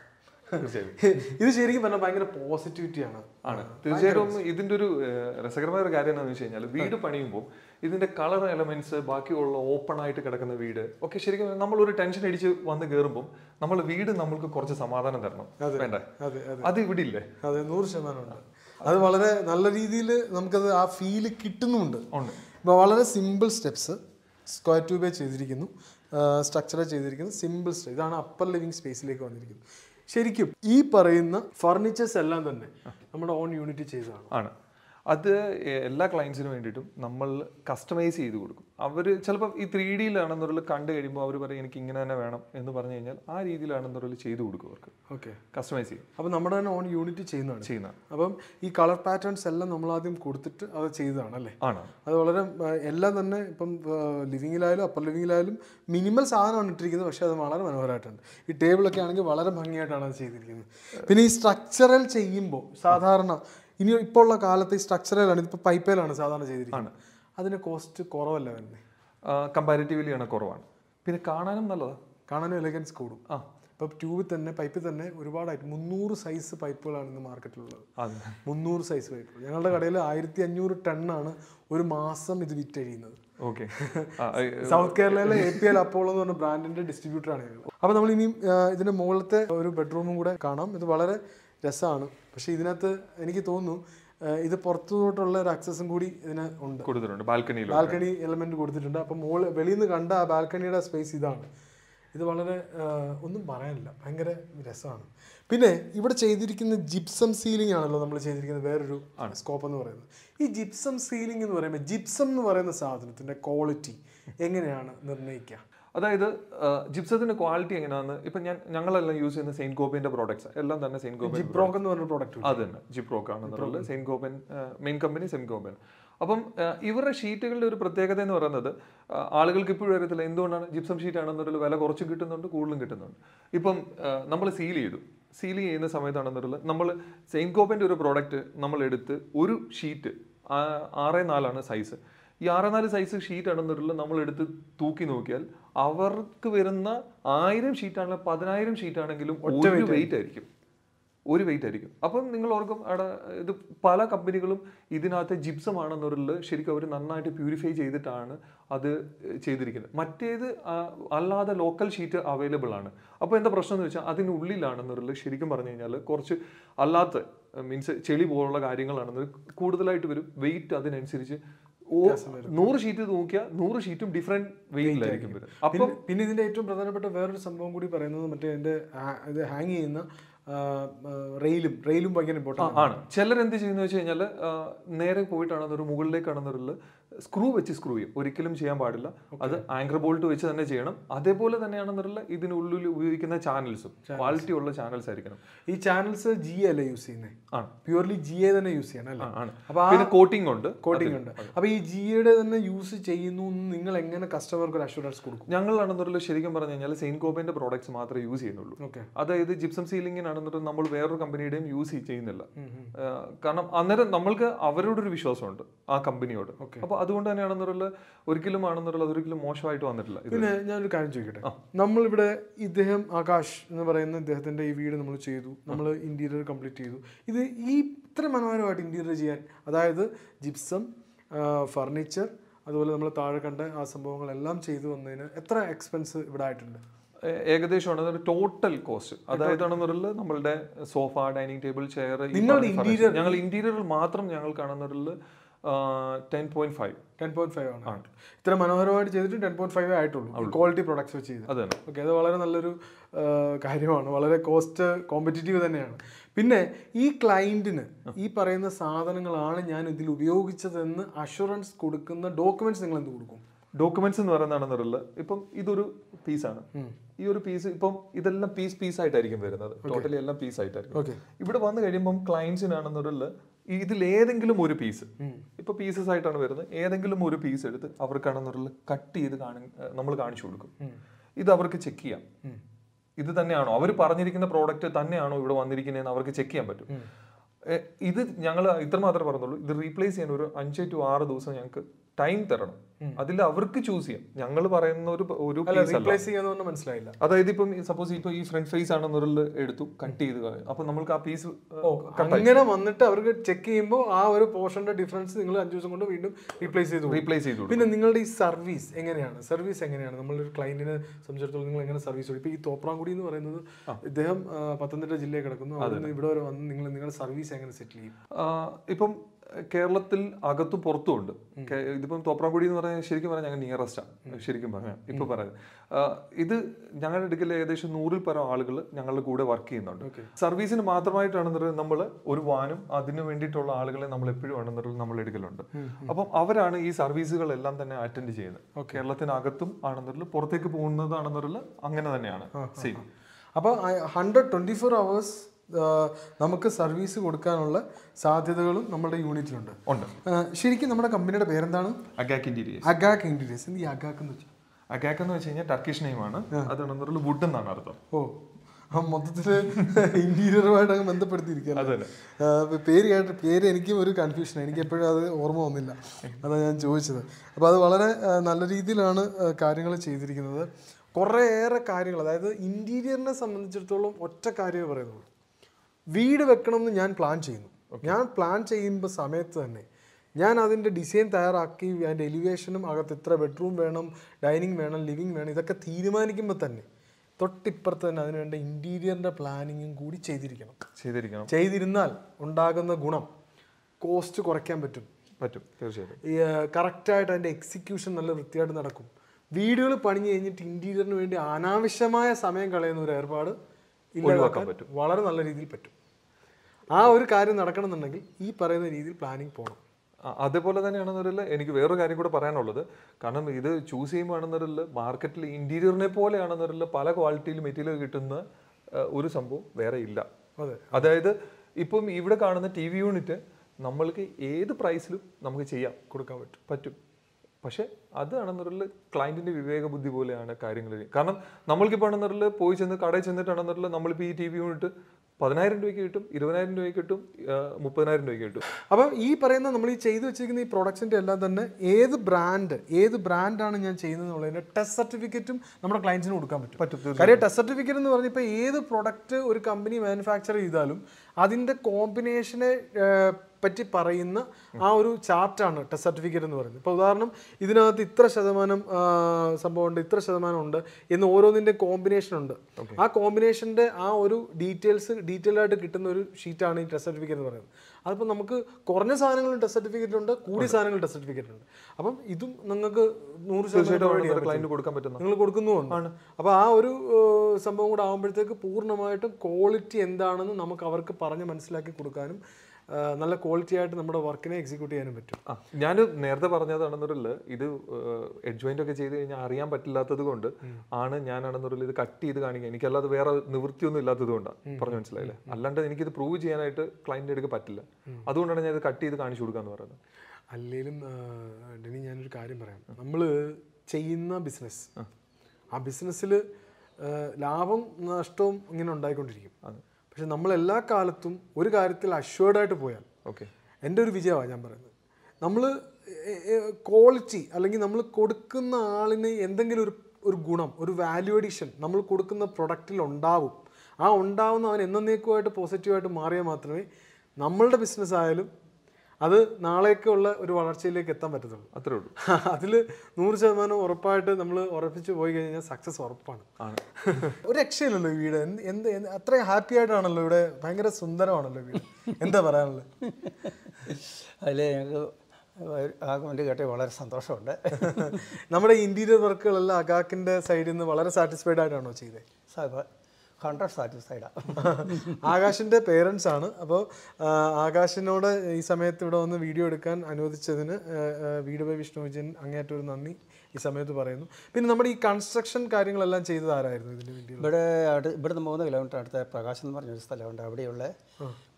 ഇത് ശരിക്കും പറഞ്ഞാൽ ഭയങ്കര പോസിറ്റിവിറ്റിയാണ് ആണ് തീർച്ചയായിട്ടും ഇതിന്റെ ഒരു രസകരമായ ഒരു കാര്യം എന്താണെന്ന് വെച്ച് കഴിഞ്ഞാൽ വീട് പണിയുമ്പോൾ ഇതിൻ്റെ കളർ എലമെൻറ്റ്സ് ബാക്കിയുള്ള ഓപ്പൺ ആയിട്ട് കിടക്കുന്ന വീട് ഒക്കെ ശരിക്കും നമ്മളൊരു ടെൻഷൻ അടിച്ച് വന്ന് കയറുമ്പോൾ നമ്മൾ വീട് നമ്മൾക്ക് കുറച്ച് സമാധാനം തരണം വേണ്ടേ അത് ഇവിടെ ഇല്ലേ അതെ നൂറ് ശതമാനമുണ്ട് അത് വളരെ നല്ല രീതിയിൽ നമുക്കത് ആ ഫീല് കിട്ടുന്നുമുണ്ട് ഇപ്പൊ വളരെ സിമ്പിൾ സ്റ്റെപ്സ് സ്ക്വയർ ട്യൂബേ ചെയ്തിരിക്കുന്നു സ്ട്രക്ചർ ചെയ്തിരിക്കുന്നു സിമ്പിൾ സ്റ്റെപ്പ് ഇതാണ് അപ്പർ ലിവിങ് സ്പേസിലേക്ക് വന്നിരിക്കുന്നത് ശരിക്കും ഈ പറയുന്ന ഫർണിച്ചേഴ്സ് എല്ലാം തന്നെ നമ്മുടെ ഓൺ യൂണിറ്റ് ചെയ്തതാണ് ആണ് അത് എല്ലാ ക്ലയൻസിനും വേണ്ടിയിട്ടും നമ്മൾ കസ്റ്റമൈസ് ചെയ്ത് കൊടുക്കും അവർ ചിലപ്പോൾ ഈ ത്രീ ഡിയിലാണെന്നുള്ള കണ്ടു കഴിയുമ്പോൾ അവർ പറയും എനിക്ക് ഇങ്ങനെ തന്നെ വേണം എന്ന് പറഞ്ഞു കഴിഞ്ഞാൽ ആ രീതിയിലാണെന്നുള്ള ചെയ്ത് കൊടുക്കും അവർക്ക് ഓക്കെ കസ്റ്റമൈസ് ചെയ്യും അപ്പോൾ നമ്മുടെ തന്നെ ഓൺ യൂണിറ്റ് ചെയ്യുന്നതാണ് ചെയ്യുന്നത് അപ്പം ഈ കളർ പാറ്റേൺസ് എല്ലാം നമ്മൾ ആദ്യം കൊടുത്തിട്ട് അത് ചെയ്തതാണ് അല്ലേ ആണ് അത് വളരെ എല്ലാം തന്നെ ഇപ്പം ലിവിങ്ങിലായാലും അപ്പർ ലിവിങ്ങിലായാലും മിനിമൽ സാധനമാണ് ഇട്ടിരിക്കുന്നത് പക്ഷേ അത് വളരെ മനോഹരമായിട്ടുണ്ട് ഈ ടേബിളൊക്കെ ആണെങ്കിൽ വളരെ ഭംഗിയായിട്ടാണ് അത് ചെയ്തിരിക്കുന്നത് പിന്നെ ഈ സ്ട്രക്ചറൽ ചെയ്യുമ്പോൾ സാധാരണ ഇനി ഇപ്പോൾ ഉള്ള കാലത്ത് ഈ സ്ട്രക്ചറിലാണ് ഇതിപ്പോൾ പൈപ്പേലാണ് സാധാരണ ചെയ്തിരിക്കുന്നത് അതിന് കോസ്റ്റ് കുറവല്ല വരുന്നത് കമ്പാരിറ്റീവ്ലി ആണ് കുറവാണ് പിന്നെ കാണാനും നല്ലതാണ് കാണാനും എലഗൻസ് കൂടും ആ ഇപ്പം ട്യൂബിൽ തന്നെ പൈപ്പിൽ തന്നെ ഒരുപാടായിട്ട് മുന്നൂറ് സൈസ് പൈപ്പുകളാണ് ഇന്ന് മാർക്കറ്റിലുള്ളത് മുന്നൂറ് സൈസ് പൈപ്പ് ഞങ്ങളുടെ കടയിൽ ആയിരത്തി അഞ്ഞൂറ് ടണ്ണാണ് ഒരു മാസം ഇത് വിറ്റഴിയുന്നത് ഓക്കെ സൗത്ത് കേരളയിലെ എ പി എൽ അപ്പോളോ എന്ന് പറഞ്ഞ ബ്രാൻഡിന്റെ ഡിസ്ട്രിബ്യൂട്ടറാണ് ഞങ്ങൾ അപ്പോൾ നമ്മൾ ഇനിയും ഇതിന്റെ മുകളിലത്തെ ഒരു ബെഡ്റൂമും കൂടെ കാണാം ഇത് വളരെ രസമാണ് പക്ഷേ ഇതിനകത്ത് എനിക്ക് തോന്നുന്നു ഇത് പുറത്തോട്ടുള്ള ഒരു ആക്സസും കൂടി ഇതിന് ഉണ്ട് കൊടുത്തിട്ടുണ്ട് ബാൽക്കണി ബാൽക്കണി എലമെന്റ് കൊടുത്തിട്ടുണ്ട് അപ്പൊ മോള് വെളിയിൽ നിന്ന് കണ്ട ആ ബാൽക്കണിയുടെ സ്പേസ് ഇതാണ് ഇത് വളരെ ഒന്നും പറയാനില്ല ഭയങ്കര രസമാണ് പിന്നെ ഇവിടെ ചെയ്തിരിക്കുന്ന ജിപ്സം സീലിംഗ് ആണല്ലോ നമ്മൾ ചെയ്തിരിക്കുന്നത് വേറൊരു സ്കോപ്പ് എന്ന് പറയുന്നത് ഈ ജിപ്സം സീലിംഗ് എന്ന് പറയുമ്പോൾ ജിപ്സം എന്ന് പറയുന്ന സാധനത്തിൻ്റെ ക്വാളിറ്റി എങ്ങനെയാണ് നിർണ്ണയിക്കുക അതായത് ജിപ്സത്തിന്റെ ക്വാളിറ്റി എങ്ങനെയാണ് ഇപ്പൊ ഞാൻ ഞങ്ങളെല്ലാം യൂസ് ചെയ്യുന്ന സെയിൻ ഗോപിന്റെ പ്രോഡക്ട്സ് എല്ലാം തന്നെ സെയിൻ കോപ്പിൻ ജിപ്രോക്ക് എന്ന് പറഞ്ഞ പ്രോഡക്റ്റ് അത് തന്നെ ജിപ്രോക്ക് ആണ് സെയിൻ ഗോപിൻ മെയിൻ കമ്പനി സെയിൻ ഗോപിൻ അപ്പം ഇവരുടെ ഷീറ്റുകളുടെ ഒരു പ്രത്യേകത എന്ന് പറയുന്നത് ആളുകൾക്ക് ഇപ്പോഴും അറിയത്തില്ല എന്തുകൊണ്ടാണ് ജിപ്സം ഷീറ്റ് ആണെന്നുള്ള വില കുറച്ചും കിട്ടുന്നുണ്ട് കൂടുതലും കിട്ടുന്നുണ്ട് ഇപ്പം നമ്മൾ സീൽ ചെയ്തു സീൽ ചെയ്യുന്ന സമയത്താണെന്നുള്ളത് നമ്മൾ സെയിൻ കോപ്പിൻ്റെ ഒരു പ്രോഡക്റ്റ് നമ്മൾ എടുത്ത് ഒരു ഷീറ്റ് ആറേ നാലാണ് സൈസ് ഈ ആറേ നാല് സൈസ് ഷീറ്റ് ആണെന്നുള്ള നമ്മൾ എടുത്ത് തൂക്കി നോക്കിയാൽ അവർക്ക് വരുന്ന ആയിരം ആണെങ്കിലും പതിനായിരം ഷീറ്റാണെങ്കിലും ഒറ്റ വെയിറ്റ് ആയിരിക്കും ഒരു വെയിറ്റ് ആയിരിക്കും അപ്പം നിങ്ങൾ ഓർക്കും അവിടെ ഇത് പല കമ്പനികളും ഇതിനകത്ത് ജിപ്സം ആണെന്നുള്ളത് ശരിക്കും അവർ നന്നായിട്ട് പ്യൂരിഫൈ ചെയ്തിട്ടാണ് അത് ചെയ്തിരിക്കുന്നത് മറ്റേത് അല്ലാതെ ലോക്കൽ ഷീറ്റ് അവൈലബിൾ ആണ് അപ്പോൾ എന്താ പ്രശ്നം എന്ന് വെച്ചാൽ അതിനുള്ളിലാണെന്നുള്ള ശരിക്കും പറഞ്ഞു കഴിഞ്ഞാൽ കുറച്ച് അല്ലാത്ത മീൻസ് ചെളി പോലുള്ള കാര്യങ്ങളാണെന്ന് കൂടുതലായിട്ട് വരും വെയിറ്റ് അതിനനുസരിച്ച് നൂറ് ഷീറ്റ് നോക്കിയാൽ നൂറ് ഷീറ്റും ഡിഫറെന്റ് വെയിലായിരിക്കും അപ്പം പിന്നെ ഇതിന്റെ ഏറ്റവും പ്രധാനപ്പെട്ട വേറൊരു സംഭവം കൂടി പറയുന്നത് മറ്റേ എന്റെ ഇത് ഹാങ് ചെയ്യുന്ന റെയിലും റെയിലും ഭയങ്കര ഇമ്പോർട്ടൻ്റ് ആണ് ചിലർ എന്ത് ചെയ്യുന്ന വെച്ച് കഴിഞ്ഞാൽ നേരെ പോയിട്ടാണ് പോയിട്ടാണെന്നൊരു മുകളിലേക്കാണെന്നൊരു സ്ക്രൂ വെച്ച് സ്ക്രൂ ചെയ്യും ഒരിക്കലും ചെയ്യാൻ പാടില്ല അത് ആങ്കർ ബോൾട്ട് വെച്ച് തന്നെ ചെയ്യണം അതേപോലെ തന്നെയാണെന്നുള്ള ഇതിനുള്ളിൽ ഉപയോഗിക്കുന്ന ചാനൽസും ക്വാളിറ്റി ഉള്ള ചാനൽസ് ആയിരിക്കണം ഈ ചാനൽസ് ജി എ അല്ലേ യൂസ് ചെയ്യുന്നത് ആണ് പ്യുവർലി ജി എ തന്നെ യൂസ് ചെയ്യണം അല്ലേ ആണ് പിന്നെ കോട്ടിംഗ് ഉണ്ട് കോട്ടിംഗ് ഉണ്ട് അപ്പോൾ ഈ ജി എയുടെ തന്നെ യൂസ് ചെയ്യുന്നു നിങ്ങൾ എങ്ങനെ കസ്റ്റമർക്ക് ഒരു അഷുറൻസ് കൊടുക്കും ഞങ്ങളാണെന്നുള്ള ശരിക്കും പറഞ്ഞു കഴിഞ്ഞാൽ സെയിൻ കോബേൻ്റെ പ്രോഡക്ട്സ് മാത്രമേ യൂസ് ചെയ്യുന്നുള്ളൂ അതായത് ജിപ്സം സീലിംഗിനാണെന്നിട്ട് നമ്മൾ വേറൊരു കമ്പനിയുടെയും യൂസ് ചെയ്യുന്നില്ല കാരണം അന്നേരം നമ്മൾക്ക് അവരോടൊരു വിശ്വാസമുണ്ട് ആ കമ്പനിയോട് അപ്പോൾ അതുകൊണ്ട് തന്നെയാണ് എന്നുള്ള ഒരിക്കലും ആണെന്നുള്ള അതൊരിക്കലും മോശമായിട്ട് വന്നിട്ടില്ല പിന്നെ ഞാനൊരു കാര്യം ചോദിക്കട്ടെ നമ്മളിവിടെ ഇദ്ദേഹം ആകാശ് എന്ന് പറയുന്ന ഇദ്ദേഹത്തിന്റെ ഈ വീട് നമ്മൾ ചെയ്തു നമ്മൾ ഇന്റീരിയർ കംപ്ലീറ്റ് ചെയ്തു ഇത് ഈ ഇത്ര മനോഹരമായിട്ട് ഇന്റീരിയർ ചെയ്യാൻ അതായത് ജിപ്സം ഫർണിച്ചർ അതുപോലെ നമ്മൾ താഴെ കണ്ട ആ സംഭവങ്ങളെല്ലാം ചെയ്തു വന്നതിന് എത്ര എക്സ്പെൻസ് ഇവിടെ ആയിട്ടുണ്ട് ഏകദേശമാണ് അതൊരു ടോട്ടൽ കോസ്റ്റ് ആണെന്നുള്ള നമ്മളുടെ സോഫ ഡൈനിങ് ടേബിൾ ചെയർ ഞങ്ങൾ ഇന്റീരിയറിൽ മാത്രം ഞങ്ങൾ കാണുന്നൊരു ten point five ten point five ആണ് ഇത്ര മനോഹരമായിട്ട് ചെയ്തിട്ട് ടെൻ പോയിന്റ് ഫൈവ് ആയിട്ടുള്ളൂ ക്വാളിറ്റി പ്രൊഡക്ട്സ് വെച്ച് ചെയ്ത് ഓക്കെ അത് വളരെ നല്ലൊരു കാര്യമാണ് വളരെ കോസ്റ്റ് കോമ്പറ്റേറ്റീവ് തന്നെയാണ് പിന്നെ ഈ ക്ലയൻറ്റിന് ഈ പറയുന്ന സാധനങ്ങളാണ് ഞാൻ ഇതിൽ ഉപയോഗിച്ചതെന്ന് അഷുറൻസ് കൊടുക്കുന്ന ഡോക്യുമെന്റ്സ് നിങ്ങൾ എന്ത് കൊടുക്കും ഡോക്യുമെന്റ്സ് എന്ന് പറയുന്നതാണെന്നറിയില്ല ഇപ്പം ഇതൊരു പീസാണ് ഈ ഒരു പീസ് ഇപ്പം ഇതെല്ലാം പീസ് പീസ് ആയിട്ടായിരിക്കും വരുന്നത് ടോട്ടലി എല്ലാം പീസ് ആയിട്ടായിരിക്കും ഇവിടെ വന്നു കഴിയുമ്പം ക്ലയൻസിനാണെന്നൊരു ഇതിലേതെങ്കിലും ഒരു പീസ് ഇപ്പൊ പീസസ് ആയിട്ടാണ് വരുന്നത് ഏതെങ്കിലും ഒരു പീസ് എടുത്ത് അവർക്കാണെന്നുള്ള കട്ട് ചെയ്ത് കാണി നമ്മൾ കാണിച്ചു കൊടുക്കും ഇത് അവർക്ക് ചെക്ക് ചെയ്യാം ഇത് തന്നെയാണോ അവർ പറഞ്ഞിരിക്കുന്ന പ്രോഡക്റ്റ് തന്നെയാണോ ഇവിടെ വന്നിരിക്കുന്നതെന്ന് അവർക്ക് ചെക്ക് ചെയ്യാൻ പറ്റും ഇത് ഞങ്ങൾ ഇത്രമാത്രമേ പറഞ്ഞുള്ളൂ ഇത് റീപ്ലേസ് ചെയ്യാൻ ഒരു അഞ്ച് ടു ആറ് ദിവസം ഞങ്ങൾക്ക് ടൈം തരണം അതിൽ അവർക്ക് ചൂസ് ചെയ്യാം ഞങ്ങൾ പറയുന്ന ഒരു ഒരു മനസ്സിലായില്ല അതായത് ഇപ്പം സപ്പോസ് ഇപ്പൊ ഈ ഫ്രണ്ട് ഫേസ് ആണെന്നൊരു എടുത്തു കട്ട് ചെയ്ത് കളയും അപ്പൊ നമ്മൾക്ക് ആ പീസ് അങ്ങനെ വന്നിട്ട് അവർക്ക് ചെക്ക് ചെയ്യുമ്പോൾ ആ ഒരു പോർഷന്റെ ഡിഫറൻസ് നിങ്ങൾ അഞ്ചു ദിവസം കൊണ്ട് വീണ്ടും റീപ്ലേസ് ചെയ്തു റീപ്ലേസ് ചെയ്തു പിന്നെ നിങ്ങളുടെ ഈ സർവീസ് എങ്ങനെയാണ് സർവീസ് എങ്ങനെയാണ് ഒരു ക്ലൈന്റിനെ സംബന്ധിച്ചിടത്തോളം നിങ്ങൾ എങ്ങനെ സർവീസ് ഇപ്പൊ ഈ തോപ്രാംകുടി എന്ന് പറയുന്നത് ഇദ്ദേഹം പത്തനംതിട്ട ജില്ലയിൽ കിടക്കുന്നു അവിടെ ഇവിടെ വരെ വന്ന് നിങ്ങൾ നിങ്ങളുടെ സർവീസ് എങ്ങനെ സെറ്റിൽ ചെയ്യും ഇപ്പം കേരളത്തിൽ അകത്തും പുറത്തുമുണ്ട് ഇതിപ്പം തോപ്രാംകുടി എന്ന് പറഞ്ഞാൽ ശരിക്കും പറഞ്ഞാൽ ഞങ്ങൾ നിയറസ്റ്റാണ് ശരിക്കും പറഞ്ഞാൽ ഇപ്പൊ പറയാം ഇത് ഞങ്ങളുടെ ഇടയ്ക്കിൽ ഏകദേശം നൂറിൽ പരം ആളുകൾ ഞങ്ങളുടെ കൂടെ വർക്ക് ചെയ്യുന്നുണ്ട് സർവീസിന് മാത്രമായിട്ടാണ് നമ്മൾ ഒരു വാനും അതിനു വേണ്ടിയിട്ടുള്ള ആളുകളെ നമ്മൾ എപ്പോഴും ആണെന്നുള്ളത് നമ്മൾ എടുക്കലുണ്ട് അപ്പം അവരാണ് ഈ സർവീസുകളെല്ലാം തന്നെ അറ്റൻഡ് ചെയ്യുന്നത് കേരളത്തിനകത്തും ആണെന്നുള്ളത് പുറത്തേക്ക് പോകുന്നതാണെന്നുള്ളത് അങ്ങനെ തന്നെയാണ് സെയിം അപ്പോൾ ഹൺഡ്രഡ് ട്വന്റി ഫോർ അവേഴ്സ് നമുക്ക് സർവീസ് കൊടുക്കാനുള്ള സാധ്യതകളും നമ്മുടെ യൂണിറ്റിലുണ്ട് ഉണ്ട് ശരിക്കും നമ്മുടെ കമ്പനിയുടെ പേരെന്താണ് അഗാക്ക് ഇന്റീരിയേഴ്സ് അഗാക്ക് ഇന്റീരിയേഴ്സ് എന്ത് അഗാക്ക് എന്ന് വെച്ചാൽ അഗാക്ക് എന്ന് വെച്ച് കഴിഞ്ഞാൽ ടർക്കിഷ് നെയിമാണ് അതാണ് വുഡ് എന്നാണ് അർത്ഥം ഓ മൊത്തത്തില് ഇന്റീരിയറുമായിട്ട് ബന്ധപ്പെടുത്തിയിരിക്കുക അതല്ലേ പേര് കേട്ട പേര് എനിക്ക് ഒരു കൺഫ്യൂഷൻ എനിക്ക് എപ്പോഴും അത് ഓർമ്മ വന്നില്ല അതാണ് ഞാൻ ചോദിച്ചത് അപ്പോൾ അത് വളരെ നല്ല രീതിയിലാണ് കാര്യങ്ങൾ ചെയ്തിരിക്കുന്നത് കുറേയേറെ കാര്യങ്ങൾ അതായത് ഇന്റീരിയറിനെ സംബന്ധിച്ചിടത്തോളം ഒറ്റ കാര്യമേ പറയുന്നുള്ളൂ വീട് വെക്കണമെന്ന് ഞാൻ പ്ലാൻ ചെയ്യുന്നു ഞാൻ പ്ലാൻ ചെയ്യുമ്പോൾ സമയത്ത് തന്നെ ഞാൻ അതിൻ്റെ ഡിസൈൻ തയ്യാറാക്കി അതിൻ്റെ എലിവേഷനും അകത്ത് ഇത്ര ബെഡ്റൂം വേണം ഡൈനിങ് വേണം ലിവിങ് വേണം ഇതൊക്കെ തീരുമാനിക്കുമ്പോൾ തന്നെ തൊട്ടിപ്പുറത്ത് തന്നെ അതിനുവേണ്ട ഇൻറ്റീരിയറിൻ്റെ പ്ലാനിങ്ങും കൂടി ചെയ്തിരിക്കണം ചെയ്തിരിക്കണം ചെയ്തിരുന്നാൽ ഉണ്ടാകുന്ന ഗുണം കോസ്റ്റ് കുറയ്ക്കാൻ പറ്റും പറ്റും തീർച്ചയായിട്ടും കറക്റ്റായിട്ട് അതിൻ്റെ എക്സിക്യൂഷൻ നല്ല വൃത്തിയായിട്ട് നടക്കും വീടുകൾ പണിഞ്ഞു കഴിഞ്ഞിട്ട് ഇൻറ്റീരിയറിന് വേണ്ടി അനാവശ്യമായ സമയം കളയുന്ന ഒരു ഏർപ്പാട് ഒഴിവാക്കാൻ പറ്റും വളരെ നല്ല രീതിയിൽ പറ്റും ആ ഒരു കാര്യം നടക്കണമെന്നുണ്ടെങ്കിൽ ഈ പറയുന്ന രീതിയിൽ പ്ലാനിങ് പോകണം അതേപോലെ തന്നെയാണെന്നൊരില്ല എനിക്ക് വേറൊരു കാര്യം കൂടെ പറയാനുള്ളത് കാരണം ഇത് ചൂസ് ചെയ്യുമ്പോഴാണെന്നൊരില്ല മാർക്കറ്റിൽ ഇൻറ്റീരിയറിനെ പോലെയാണെന്നൊരില്ല പല ക്വാളിറ്റിയിൽ മെറ്റീരിയൽ കിട്ടുന്ന ഒരു സംഭവം വേറെ ഇല്ല അതായത് ഇപ്പം ഇവിടെ കാണുന്ന ടി വി യൂണിറ്റ് നമ്മൾക്ക് ഏത് പ്രൈസിലും നമുക്ക് ചെയ്യാം കൊടുക്കാൻ പറ്റും പറ്റും പക്ഷേ അത് അണെന്നുറിൽ ക്ലയൻറ്റിൻ്റെ വിവേക ബുദ്ധി പോലെയാണ് കാര്യങ്ങൾ കാരണം നമ്മൾക്കിപ്പോൾ അണെന്നുറിൽ പോയി ചെന്ന് കടയിൽ ചെന്നിട്ട് അണെന്നുറിൽ നമ്മളിപ്പോൾ ഈ ടി വി യൂണിറ്റ് പതിനായിരം രൂപയ്ക്ക് കിട്ടും ഇരുപതിനായിരം രൂപയ്ക്ക് കിട്ടും മുപ്പതിനായിരം രൂപയ്ക്ക് കിട്ടും അപ്പം ഈ പറയുന്ന നമ്മൾ ഈ ചെയ്തു വെച്ചിരിക്കുന്ന ഈ പ്രൊഡക്ഷൻ്റെ എല്ലാം തന്നെ ഏത് ബ്രാൻഡ് ഏത് ബ്രാൻഡാണ് ഞാൻ ചെയ്യുന്നത് എന്നുള്ളതിൻ്റെ ടെസ്റ്റ് സർട്ടിഫിക്കറ്റും നമ്മുടെ ക്ലയൻസിന് കൊടുക്കാൻ പറ്റും പറ്റും കാര്യം ടെസ്റ്റ് സർട്ടിഫിക്കറ്റ് എന്ന് പറഞ്ഞാൽ ഇപ്പോൾ ഏത് പ്രൊഡക്റ്റ് ഒരു കമ്പനി മാനുഫാക്ചർ ചെയ്താലും അതിൻ്റെ കോമ്പിനേഷനെ പറ്റി പറയുന്ന ആ ഒരു ചാർട്ടാണ് ടെസ്റ്റ് സർട്ടിഫിക്കറ്റ് എന്ന് പറയുന്നത് ഇപ്പോൾ ഉദാഹരണം ഇതിനകത്ത് ഇത്ര ശതമാനം സംഭവമുണ്ട് ഇത്ര ശതമാനം ഉണ്ട് എന്ന് ഓരോന്നിൻ്റെ കോമ്പിനേഷൻ ഉണ്ട് ആ കോമ്പിനേഷൻ്റെ ആ ഒരു ഡീറ്റെയിൽസ് ഡീറ്റെയിൽ ആയിട്ട് കിട്ടുന്ന ഒരു ഷീറ്റാണ് ഈ ടെസ്റ്റ് സർട്ടിഫിക്കറ്റ് എന്ന് പറയുന്നത് അതിപ്പോൾ നമുക്ക് കുറഞ്ഞ സാധനങ്ങളിൽ ടെസ്റ്റ് സർട്ടിഫിക്കറ്റ് ഉണ്ട് കൂടിയ സാധനങ്ങൾ ടെസ്റ്റ് സർട്ടിഫിക്കറ്റ് ഉണ്ട് അപ്പം ഇതും നിങ്ങൾക്ക് നൂറ് ശതമാനം കൊടുക്കാൻ പറ്റും നിങ്ങൾ കൊടുക്കുന്നുമുണ്ട് അപ്പോൾ ആ ഒരു സംഭവം കൂടെ ആകുമ്പോഴത്തേക്ക് പൂർണ്ണമായിട്ടും ക്വാളിറ്റി എന്താണെന്ന് നമുക്ക് അവർക്ക് പറഞ്ഞ് മനസ്സിലാക്കി കൊടുക്കാനും നല്ല ക്വാളിറ്റി ആയിട്ട് നമ്മുടെ വർക്കിനെ എക്സിക്യൂട്ട് ചെയ്യാനും പറ്റും ഞാൻ നേരത്തെ പറഞ്ഞതാണെന്നുള്ള ഇത് എഡ്ജോയിൻ്റ് ഒക്കെ ചെയ്ത് കഴിഞ്ഞാൽ അറിയാൻ പറ്റില്ലാത്തത് കൊണ്ട് ആണ് ഞാനാണെന്നുള്ള ഇത് കട്ട് ചെയ്ത് കാണിക്കുക എനിക്കല്ലാതെ വേറെ നിവൃത്തിയൊന്നും ഇല്ലാത്തത് കൊണ്ടാണ് പറഞ്ഞു മനസ്സിലായില്ലേ അല്ലാണ്ട് എനിക്കിത് പ്രൂവ് ചെയ്യാനായിട്ട് ക്ലയൻറ്റിൻ്റെ അടുക്ക് പറ്റില്ല അതുകൊണ്ടാണ് ഞാൻ ഇത് കട്ട് ചെയ്ത് കാണിച്ചു കൊടുക്കുക എന്ന് പറയുന്നത് അല്ലെങ്കിലും ഡെനി ഞാനൊരു കാര്യം പറയാം നമ്മൾ ചെയ്യുന്ന ബിസിനസ് ആ ബിസിനസ്സിൽ ലാഭം നഷ്ടവും ഇങ്ങനെ ഉണ്ടായിക്കൊണ്ടിരിക്കും പക്ഷെ നമ്മൾ എല്ലാ കാലത്തും ഒരു കാര്യത്തിൽ അഷ്വേർഡായിട്ട് പോയാൽ ഓക്കെ എൻ്റെ ഒരു വിജയമാണ് ഞാൻ പറയുന്നത് നമ്മൾ ക്വാളിറ്റി അല്ലെങ്കിൽ നമ്മൾ കൊടുക്കുന്ന ആളിന് എന്തെങ്കിലും ഒരു ഒരു ഗുണം ഒരു വാല്യൂ അഡീഷൻ നമ്മൾ കൊടുക്കുന്ന പ്രൊഡക്റ്റിൽ ഉണ്ടാവും ആ ഉണ്ടാവുന്ന അവൻ എന്നേക്കുമായിട്ട് പോസിറ്റീവായിട്ട് മാറിയാൽ മാത്രമേ നമ്മളുടെ ബിസിനസ് ആയാലും അത് നാളേക്കുള്ള ഒരു വളർച്ചയിലേക്ക് എത്താൻ പറ്റത്തുള്ളൂ അത്രേ ഉള്ളൂ അതിൽ നൂറ് ശതമാനം ഉറപ്പായിട്ട് നമ്മൾ ഉറപ്പിച്ച് പോയി കഴിഞ്ഞാൽ സക്സസ് ഉറപ്പാണ് ഒരു രക്ഷയില്ലല്ലോ വീട് എന്ത് എന്ത് അത്രയും ഹാപ്പി ആയിട്ടാണല്ലോ ഇവിടെ ഭയങ്കര സുന്ദരമാണല്ലോ വീട് എന്താ പറയാനുള്ളത് അതിലേ ഞങ്ങൾക്ക് ആകുമെന്റ് കേട്ടേ വളരെ സന്തോഷമുണ്ട് നമ്മുടെ ഇൻറ്റീരിയർ വർക്കുകളെല്ലാം അഗാക്കിൻ്റെ സൈഡിൽ നിന്ന് വളരെ സാറ്റിസ്ഫൈഡ് ആയിട്ടാണോ ചെയ്തത് ഹൺഡ്രഡ് സാറ്റിസ്ഫൈഡാണ് ആകാശിൻ്റെ പേരൻസ് ആണ് അപ്പോൾ ആകാശിനോട് ഈ സമയത്ത് ഇവിടെ വന്ന് വീഡിയോ എടുക്കാൻ അനുവദിച്ചതിന് വീഡിയോ ബൈ വിഷ്ണു വിജയൻ ഒരു നന്ദി ഈ സമയത്ത് പറയുന്നു പിന്നെ നമ്മുടെ ഈ കൺസ്ട്രക്ഷൻ കാര്യങ്ങളെല്ലാം ചെയ്തത് ആരായിരുന്നു ഇതിന് വേണ്ടി ഇവിടെ ഇവിടെ ഇവിടുന്ന് മൂന്ന് കിലോമീറ്റർ അടുത്ത പ്രകാശ് എന്ന് പറഞ്ഞൊരു സ്ഥലമുണ്ട് അവിടെയുള്ള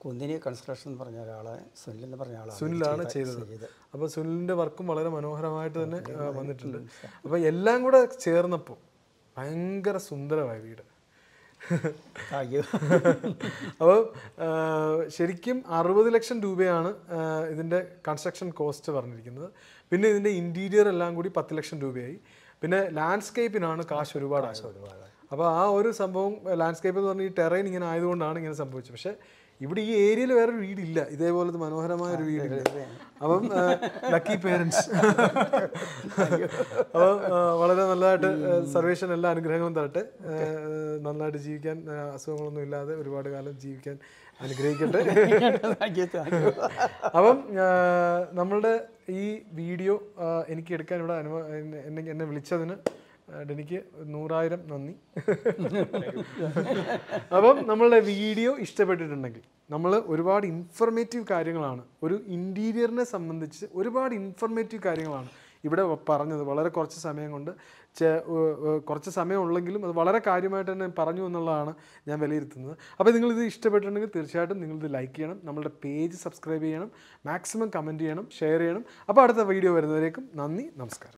കുന്തിനി കൺസ്ട്രക്ഷൻ എന്ന് പറഞ്ഞ ഒരാളെ സുനിൽ എന്ന് പറഞ്ഞ ആളാണ് സുനിലാണ് ചെയ്തത് അപ്പോൾ സുനിലിൻ്റെ വർക്കും വളരെ മനോഹരമായിട്ട് തന്നെ വന്നിട്ടുണ്ട് അപ്പോൾ എല്ലാം കൂടെ ചേർന്നപ്പോൾ ഭയങ്കര സുന്ദരമായ വീട് അപ്പോൾ ശരിക്കും അറുപത് ലക്ഷം രൂപയാണ് ഇതിൻ്റെ കൺസ്ട്രക്ഷൻ കോസ്റ്റ് പറഞ്ഞിരിക്കുന്നത് പിന്നെ ഇതിൻ്റെ ഇൻറ്റീരിയർ എല്ലാം കൂടി പത്ത് ലക്ഷം രൂപയായി പിന്നെ ലാൻഡ്സ്കേപ്പിനാണ് കാശ് ഒരുപാട് അപ്പോൾ ആ ഒരു സംഭവം ലാൻഡ്സ്കേപ്പ് എന്ന് പറഞ്ഞാൽ ഈ ടെറൈൻ ഇങ്ങനെ ആയതുകൊണ്ടാണ് ഇങ്ങനെ സംഭവിച്ചത് പക്ഷേ ഇവിടെ ഈ ഏരിയയിൽ വേറൊരു വീടില്ല ഇതേപോലത്തെ മനോഹരമായ ഒരു വീടില്ല അപ്പം ലക്കി പേരൻസ് അപ്പം വളരെ നല്ലതായിട്ട് സർവേഷൻ എല്ലാ അനുഗ്രഹങ്ങളും തരട്ടെ നന്നായിട്ട് ജീവിക്കാൻ അസുഖങ്ങളൊന്നും ഇല്ലാതെ ഒരുപാട് കാലം ജീവിക്കാൻ അനുഗ്രഹിക്കട്ടെ അപ്പം നമ്മളുടെ ഈ വീഡിയോ എനിക്ക് എടുക്കാൻ ഇവിടെ അനുഭവം എന്നെ വിളിച്ചതിന് ഡെനിക്ക് നൂറായിരം നന്ദി അപ്പം നമ്മളുടെ വീഡിയോ ഇഷ്ടപ്പെട്ടിട്ടുണ്ടെങ്കിൽ നമ്മൾ ഒരുപാട് ഇൻഫർമേറ്റീവ് കാര്യങ്ങളാണ് ഒരു ഇൻറ്റീരിയറിനെ സംബന്ധിച്ച് ഒരുപാട് ഇൻഫർമേറ്റീവ് കാര്യങ്ങളാണ് ഇവിടെ പറഞ്ഞത് വളരെ കുറച്ച് സമയം കൊണ്ട് കുറച്ച് സമയം ഉള്ളെങ്കിലും അത് വളരെ കാര്യമായിട്ട് തന്നെ പറഞ്ഞു എന്നുള്ളതാണ് ഞാൻ വിലയിരുത്തുന്നത് അപ്പോൾ നിങ്ങളിത് ഇഷ്ടപ്പെട്ടിട്ടുണ്ടെങ്കിൽ തീർച്ചയായിട്ടും നിങ്ങളിത് ലൈക്ക് ചെയ്യണം നമ്മളുടെ പേജ് സബ്സ്ക്രൈബ് ചെയ്യണം മാക്സിമം കമൻറ്റ് ചെയ്യണം ഷെയർ ചെയ്യണം അപ്പോൾ അടുത്ത വീഡിയോ വരുന്നവരേക്കും നന്ദി നമസ്കാരം